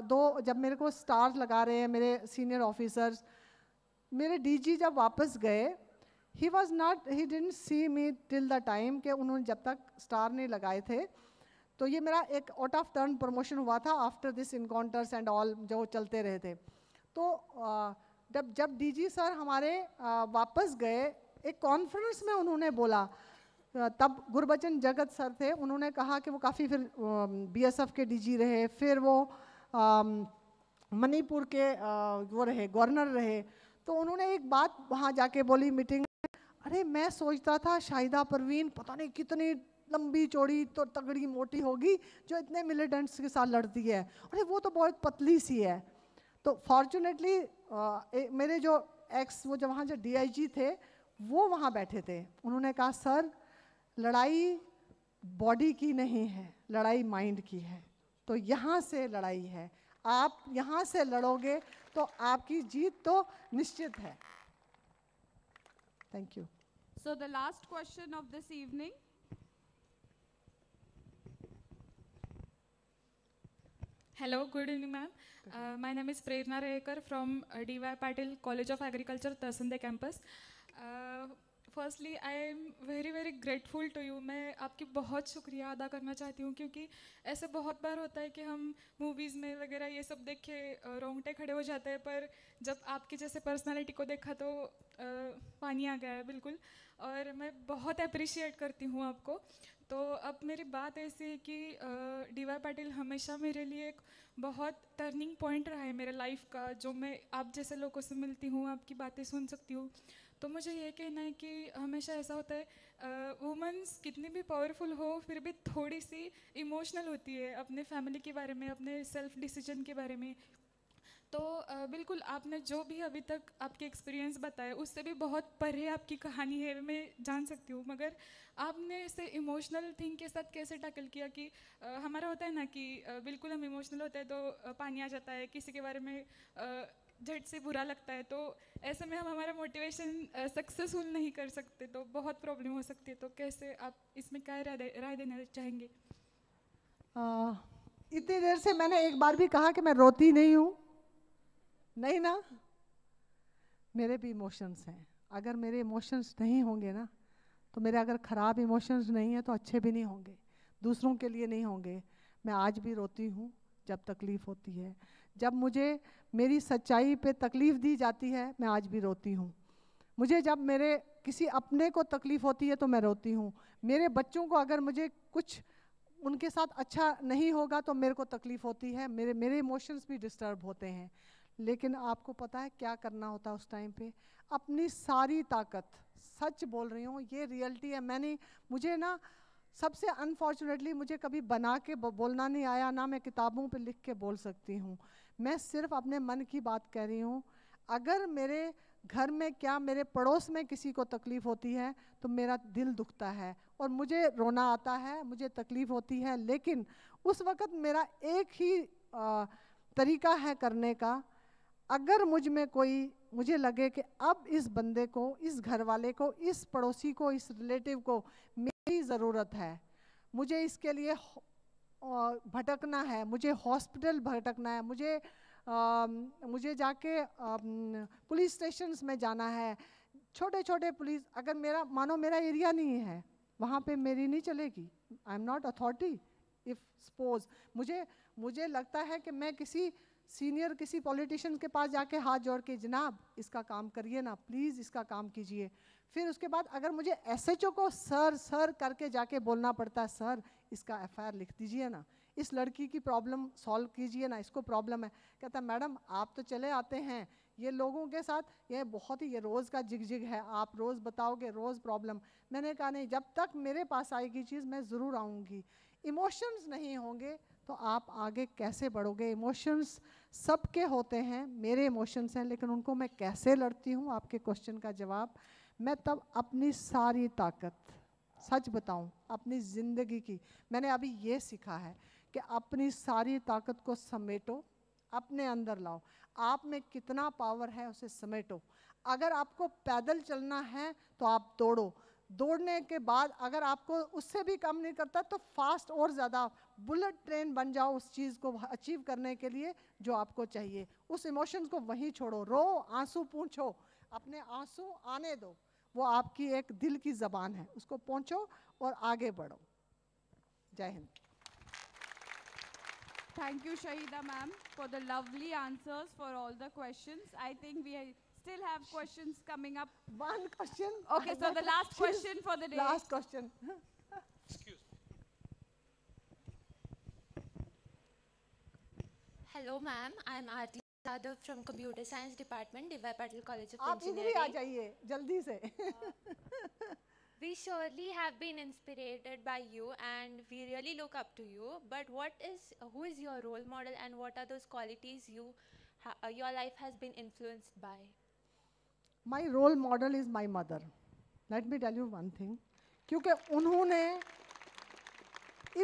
दो जब मेरे को स्टार लगा रहे हैं मेरे सीनियर ऑफिसर्स मेरे डीजी जब वापस गए he was not he didn't see me till the time कि उन्होंने जब तक स्टार नहीं लगाए थे तो ये मेरा एक आउट ऑफ टर्न प्रमोशन हुआ था after this encounters and all जो चलते रहे थे तो जब जब डीजी सर हमारे वापस गए एक कॉन्फ्रेंस में उन्होंने बोला तब गुरबचन जगत सर थे उन्होंने कहा कि वो काफ़ी फिर बीएसएफ के डीजी रहे फिर वो मणिपुर के वो रहे गवर्नर रहे तो उन्होंने एक बात वहाँ जाके बोली मीटिंग में अरे मैं सोचता था शाहिदा परवीन पता नहीं कितनी लंबी चौड़ी तो तगड़ी मोटी होगी जो इतने मिलिटेंट्स के साथ लड़ती है अरे वो तो बहुत पतली सी है तो फॉर्चुनेटली मेरे जो एक्स वो जो वहाँ जो डीआईजी थे वो वहाँ बैठे थे उन्होंने कहा सर लड़ाई बॉडी की नहीं है लड़ाई माइंड की है तो यहाँ से लड़ाई है आप यहाँ से लड़ोगे तो आपकी जीत तो निश्चित है thank you so the last question of this evening hello good evening ma'am my name is Prerna Rekar from D Y Patil college of agriculture Tarsande campus firstly I am very very grateful to you मैं आपकी बहुत शुक्रिया अदा करना चाहती हूँ क्योंकि ऐसे बहुत बार होता है कि हम मूवीज़ में वगैरह ये सब देख के रोंगटे खड़े हो जाते हैं पर जब आपकी जैसे पर्सनालिटी को देखा तो आ, पानी आ गया है बिल्कुल और मैं बहुत अप्रिशिएट करती हूँ आपको तो अब मेरी बात ऐसी है कि डी वाई पाटिल हमेशा मेरे लिए एक बहुत टर्निंग पॉइंट रहा है मेरे लाइफ का जो मैं आप जैसे लोगों से मिलती हूँ आपकी बातें सुन सकती हूँ तो मुझे ये कहना है कि हमेशा ऐसा होता है वुमेंस कितनी भी पावरफुल हो फिर भी थोड़ी सी इमोशनल होती है अपने फैमिली के बारे में अपने सेल्फ डिसीजन के बारे में तो बिल्कुल आपने जो भी अभी तक आपके एक्सपीरियंस बताए उससे भी बहुत परे आपकी कहानी है मैं जान सकती हूँ मगर आपने इसे इमोशनल थिंग के साथ कैसे टैकल किया कि हमारा होता है ना कि बिल्कुल हम इमोशनल होते हैं तो पानी आ जाता है किसी के बारे में झट से बुरा लगता है तो ऐसे में हम हमारा मोटिवेशन सक्सेसफुल नहीं कर सकते तो बहुत प्रॉब्लम हो सकती है तो कैसे आप इसमें क्या राय देना चाहेंगे आ, इतनी देर से मैंने एक बार भी कहा कि मैं रोती नहीं हूँ नहीं ना मेरे भी इमोशंस हैं अगर मेरे इमोशंस नहीं होंगे ना तो मेरे अगर ख़राब इमोशंस नहीं हैं तो अच्छे भी नहीं होंगे दूसरों के लिए नहीं होंगे मैं आज भी रोती हूँ जब तकलीफ़ होती है जब मुझे मेरी सच्चाई पे तकलीफ़ दी जाती है मैं आज भी रोती हूँ मुझे जब मेरे किसी अपने को तकलीफ़ होती है तो मैं रोती हूँ मेरे बच्चों को अगर मुझे कुछ उनके साथ अच्छा नहीं होगा तो मेरे को तकलीफ़ होती है मेरे मेरे इमोशंस भी डिस्टर्ब होते हैं लेकिन आपको पता है क्या करना होता है उस टाइम पे अपनी सारी ताकत सच बोल रही हूँ ये रियलिटी है मैंने मुझे ना सबसे अनफॉर्चुनेटली मुझे कभी बना के बोलना नहीं आया ना मैं किताबों पे लिख के बोल सकती हूँ मैं सिर्फ अपने मन की बात कह रही हूँ अगर मेरे घर में क्या मेरे पड़ोस में किसी को तकलीफ़ होती है तो मेरा दिल दुखता है और मुझे रोना आता है मुझे तकलीफ़ होती है लेकिन उस वक़्त मेरा एक ही आ, तरीका है करने का अगर मुझ में कोई मुझे लगे कि अब इस बंदे को इस घर वाले को इस पड़ोसी को इस रिलेटिव को मेरी ज़रूरत है मुझे इसके लिए भटकना है मुझे हॉस्पिटल भटकना है मुझे आ, मुझे जाके पुलिस स्टेशन में जाना है छोटे छोटे पुलिस अगर मेरा मानो मेरा एरिया नहीं है वहाँ पे मेरी नहीं चलेगी I am not authority if suppose मुझे मुझे लगता है कि मैं किसी सीनियर किसी पॉलिटिशियन के पास जाके हाथ जोड़ के जनाब इसका काम करिए ना प्लीज़ इसका काम कीजिए फिर उसके बाद अगर मुझे एसएचओ को सर सर करके जाके बोलना पड़ता है सर इसका एफ लिख दीजिए ना इस लड़की की प्रॉब्लम सॉल्व कीजिए ना इसको प्रॉब्लम है कहता मैडम आप तो चले आते हैं ये लोगों के साथ ये बहुत ही ये रोज़ का जिग जिग है आप रोज़ बताओगे रोज़ प्रॉब्लम मैंने कहा नहीं जब तक मेरे पास आएगी चीज़ मैं ज़रूर आऊँगी इमोशंस नहीं होंगे तो आप आगे कैसे बढ़ोगे इमोशंस सबके होते हैं मेरे इमोशंस हैं लेकिन उनको मैं कैसे लड़ती हूँ आपके क्वेश्चन का जवाब मैं तब अपनी सारी ताकत सच बताऊं अपनी ज़िंदगी की मैंने अभी ये सीखा है कि अपनी सारी ताकत को समेटो अपने अंदर लाओ आप में कितना पावर है उसे समेटो अगर आपको पैदल चलना है तो आप दौड़ो दौड़ने के बाद अगर आपको उससे भी कम नहीं करता तो फास्ट और ज़्यादा बुलेट ट्रेन बन जाओ उस चीज़ को अचीव करने के लिए जो आपको चाहिए उस इमोशंस को वहीं छोड़ो रो आंसू पूछो अपने आंसू आने दो वो आपकी एक दिल की जबान है उसको पहुंचो और आगे बढ़ो Jai Hind thank you Shahida ma'am for the lovely answers for all the questions I think we still have questions coming up one question okay so the last question for the day last question hello ma'am I am Aarti Yadav from computer science department D Patil college of आप इधर आ जाइए जल्दी से we surely have been inspired by you and we really look up to you but what is who is your role model and what are those qualities you your life has been influenced by my role model is my mother let me tell you one thing क्योंकि उन्होंने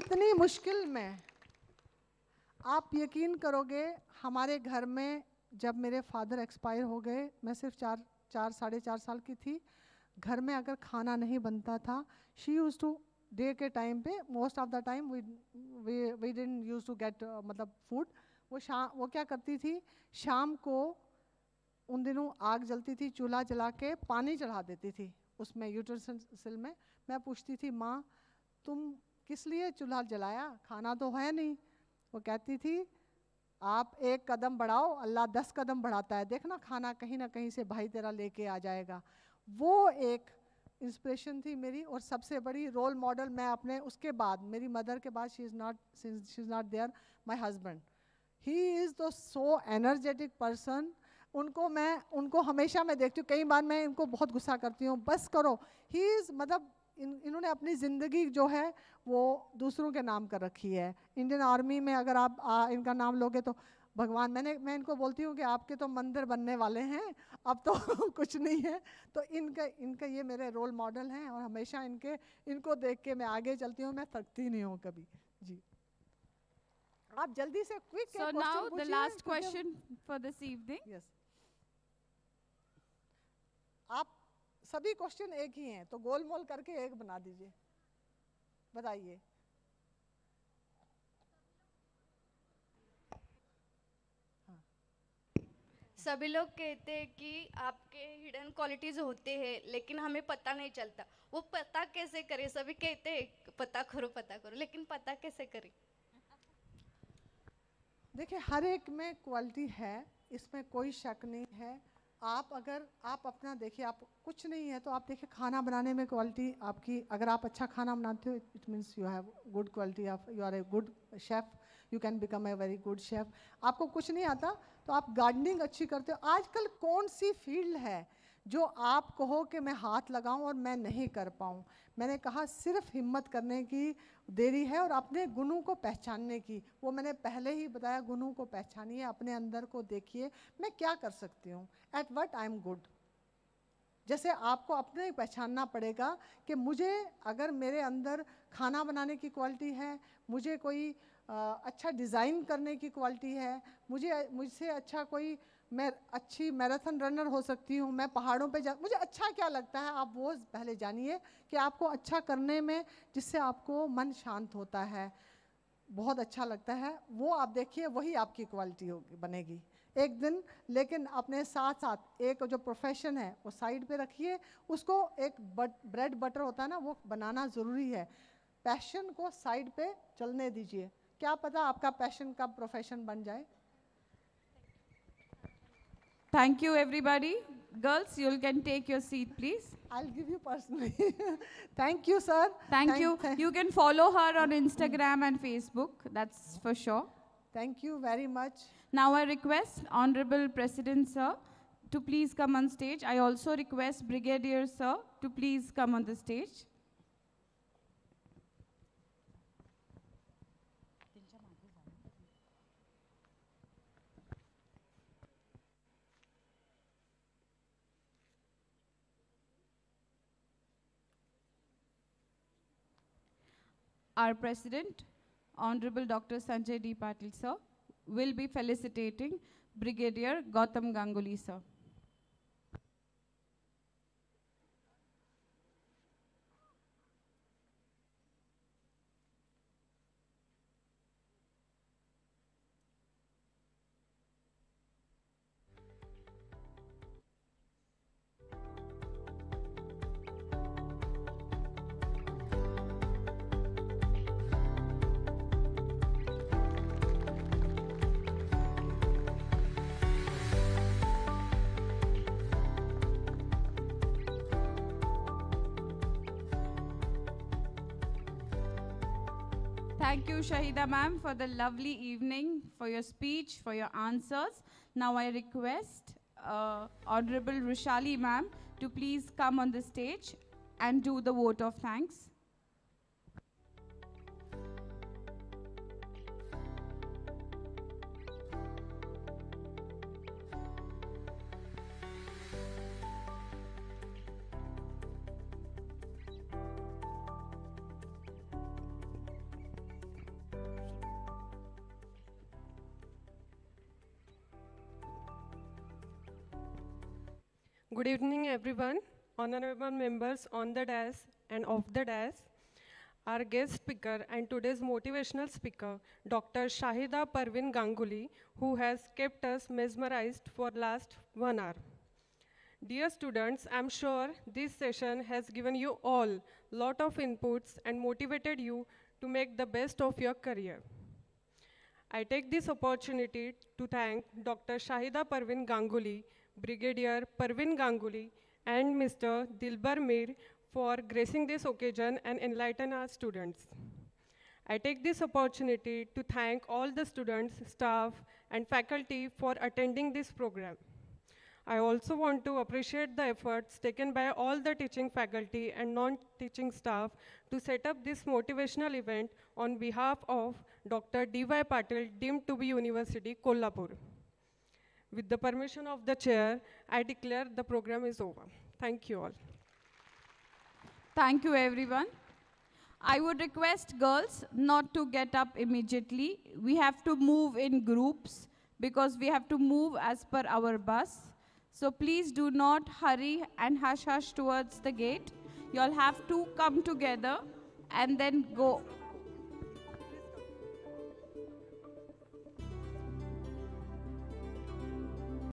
इतनी मुश्किल में आप यकीन करोगे हमारे घर में जब मेरे फादर एक्सपायर हो गए मैं सिर्फ चार चार साढ़े चार साल की थी घर में अगर खाना नहीं बनता था शी यूज़ टू डे के टाइम पे most of the time we we didn't use to get मतलब फूड वो शाम वो क्या करती थी शाम को उन दिनों आग जलती थी चूल्हा जला के पानी चढ़ा देती थी उसमें यूटेंसिल में मैं पूछती थी माँ तुम किस लिए चूल्हा जलाया खाना तो है नहीं वो कहती थी आप एक कदम बढ़ाओ अल्लाह दस कदम बढ़ाता है देखना खाना कहीं ना कहीं से भाई तेरा लेके आ जाएगा वो एक इंस्पिरेशन थी मेरी और सबसे बड़ी रोल मॉडल मैं अपने उसके बाद मेरी मदर के बाद she is not she is not there my husband he is the so energetic person उनको मैं उनको हमेशा मैं देखती हूँ कई बार मैं इनको बहुत गुस्सा करती हूँ बस करो ही इज़ मतलब इन इन्होंने अपनी ज़िंदगी जो है वो दूसरों के नाम कर रखी है इंडियन आर्मी में अगर आप आ, इनका नाम लोगे तो भगवान मैंने मैं इनको बोलती हूँ कि आपके तो मंदिर बनने वाले हैं अब तो कुछ नहीं है तो इनका इनका ये मेरे रोल मॉडल हैं और हमेशा इनके इनको देख के मैं आगे चलती हूँ मैं थकती नहीं हूँ कभी जी आप जल्दी से quick so now the last question for this evening yes आप सभी क्वेश्चन एक ही हैं तो गोल मोल करके एक बना दीजिए बताइए हाँ। सभी लोग कहते हैं कि आपके हिडन क्वालिटीज होते हैं लेकिन हमें पता नहीं चलता वो पता कैसे करें सभी कहते हैं पता करो पता करो लेकिन पता कैसे करें देखिए हर एक में क्वालिटी है इसमें कोई शक नहीं है आप अगर आप अपना देखिए आप कुछ नहीं है तो आप देखिए खाना बनाने में क्वालिटी आपकी अगर आप अच्छा खाना बनाते हो it means you have good quality of you are a good chef you can become a very good chef आपको कुछ नहीं आता तो आप गार्डनिंग अच्छी करते हो आजकल कौन सी फील्ड है जो आप कहो कि मैं हाथ लगाऊं और मैं नहीं कर पाऊं मैंने कहा सिर्फ हिम्मत करने की देरी है और अपने गुनों को पहचानने की वो मैंने पहले ही बताया गुणों को पहचानिए अपने अंदर को देखिए मैं क्या कर सकती हूँ at what I am good जैसे आपको अपने पहचानना पड़ेगा कि मुझे अगर मेरे अंदर खाना बनाने की क्वालिटी है मुझे कोई अच्छा डिज़ाइन करने की क्वालिटी है मुझे मुझसे अच्छा कोई मैं अच्छी मैराथन रनर हो सकती हूँ मैं पहाड़ों पे जा मुझे अच्छा क्या लगता है आप वो पहले जानिए कि आपको अच्छा करने में जिससे आपको मन शांत होता है बहुत अच्छा लगता है वो आप देखिए वही आपकी क्वालिटी होगी बनेगी एक दिन लेकिन अपने साथ साथ एक जो प्रोफेशन है वो साइड पे रखिए उसको एक बट ब्रेड बटर होता है ना वो बनाना ज़रूरी है पैशन को साइड पे चलने दीजिए क्या पता आपका पैशन कब प्रोफेशन बन जाए Thank you, everybody. Girls, you can take your seat, please. I'll give you personally. Thank you, sir. Thank, Thank you. Th you can follow her on Instagram and Facebook. That's for sure. Thank you very much. Now I request Honorable President, sir, to please come on stage. I also request Brigadier, sir, to please come on the stage. Our President, Honorable Dr. Sanjay D. Patil, sir, will be felicitating Brigadier Gautam Ganguly, sir. Thank you, Shahida ma'am, for the lovely evening, for your speech, for your answers. Now I request uh, Honorable Rushali ma'am to please come on the stage and do the vote of thanks. evening, everyone, honorable members on the dais and off the dais, our guest speaker and today's motivational speaker, Dr. Shahida Parvin Ganguly, who has kept us mesmerized for last one hour. Dear students, I'm sure this session has given you all lot of inputs and motivated you to make the best of your career. I take this opportunity to thank Dr. Shahida Parvin Ganguly Brigadier Parvin Ganguly, and Mr. Dilbar Mir for gracing this occasion and enlighten our students. I take this opportunity to thank all the students, staff, and faculty for attending this program. I also want to appreciate the efforts taken by all the teaching faculty and non-teaching staff to set up this motivational event on behalf of Dr. D.Y. Patil, deemed to be University, Kolhapur. With the permission of the chair, I declare the program is over. Thank you all. Thank you, everyone. I would request girls not to get up immediately. We have to move in groups because we have to move as per our bus. So please do not hurry and hush hush towards the gate. You all have to come together and then go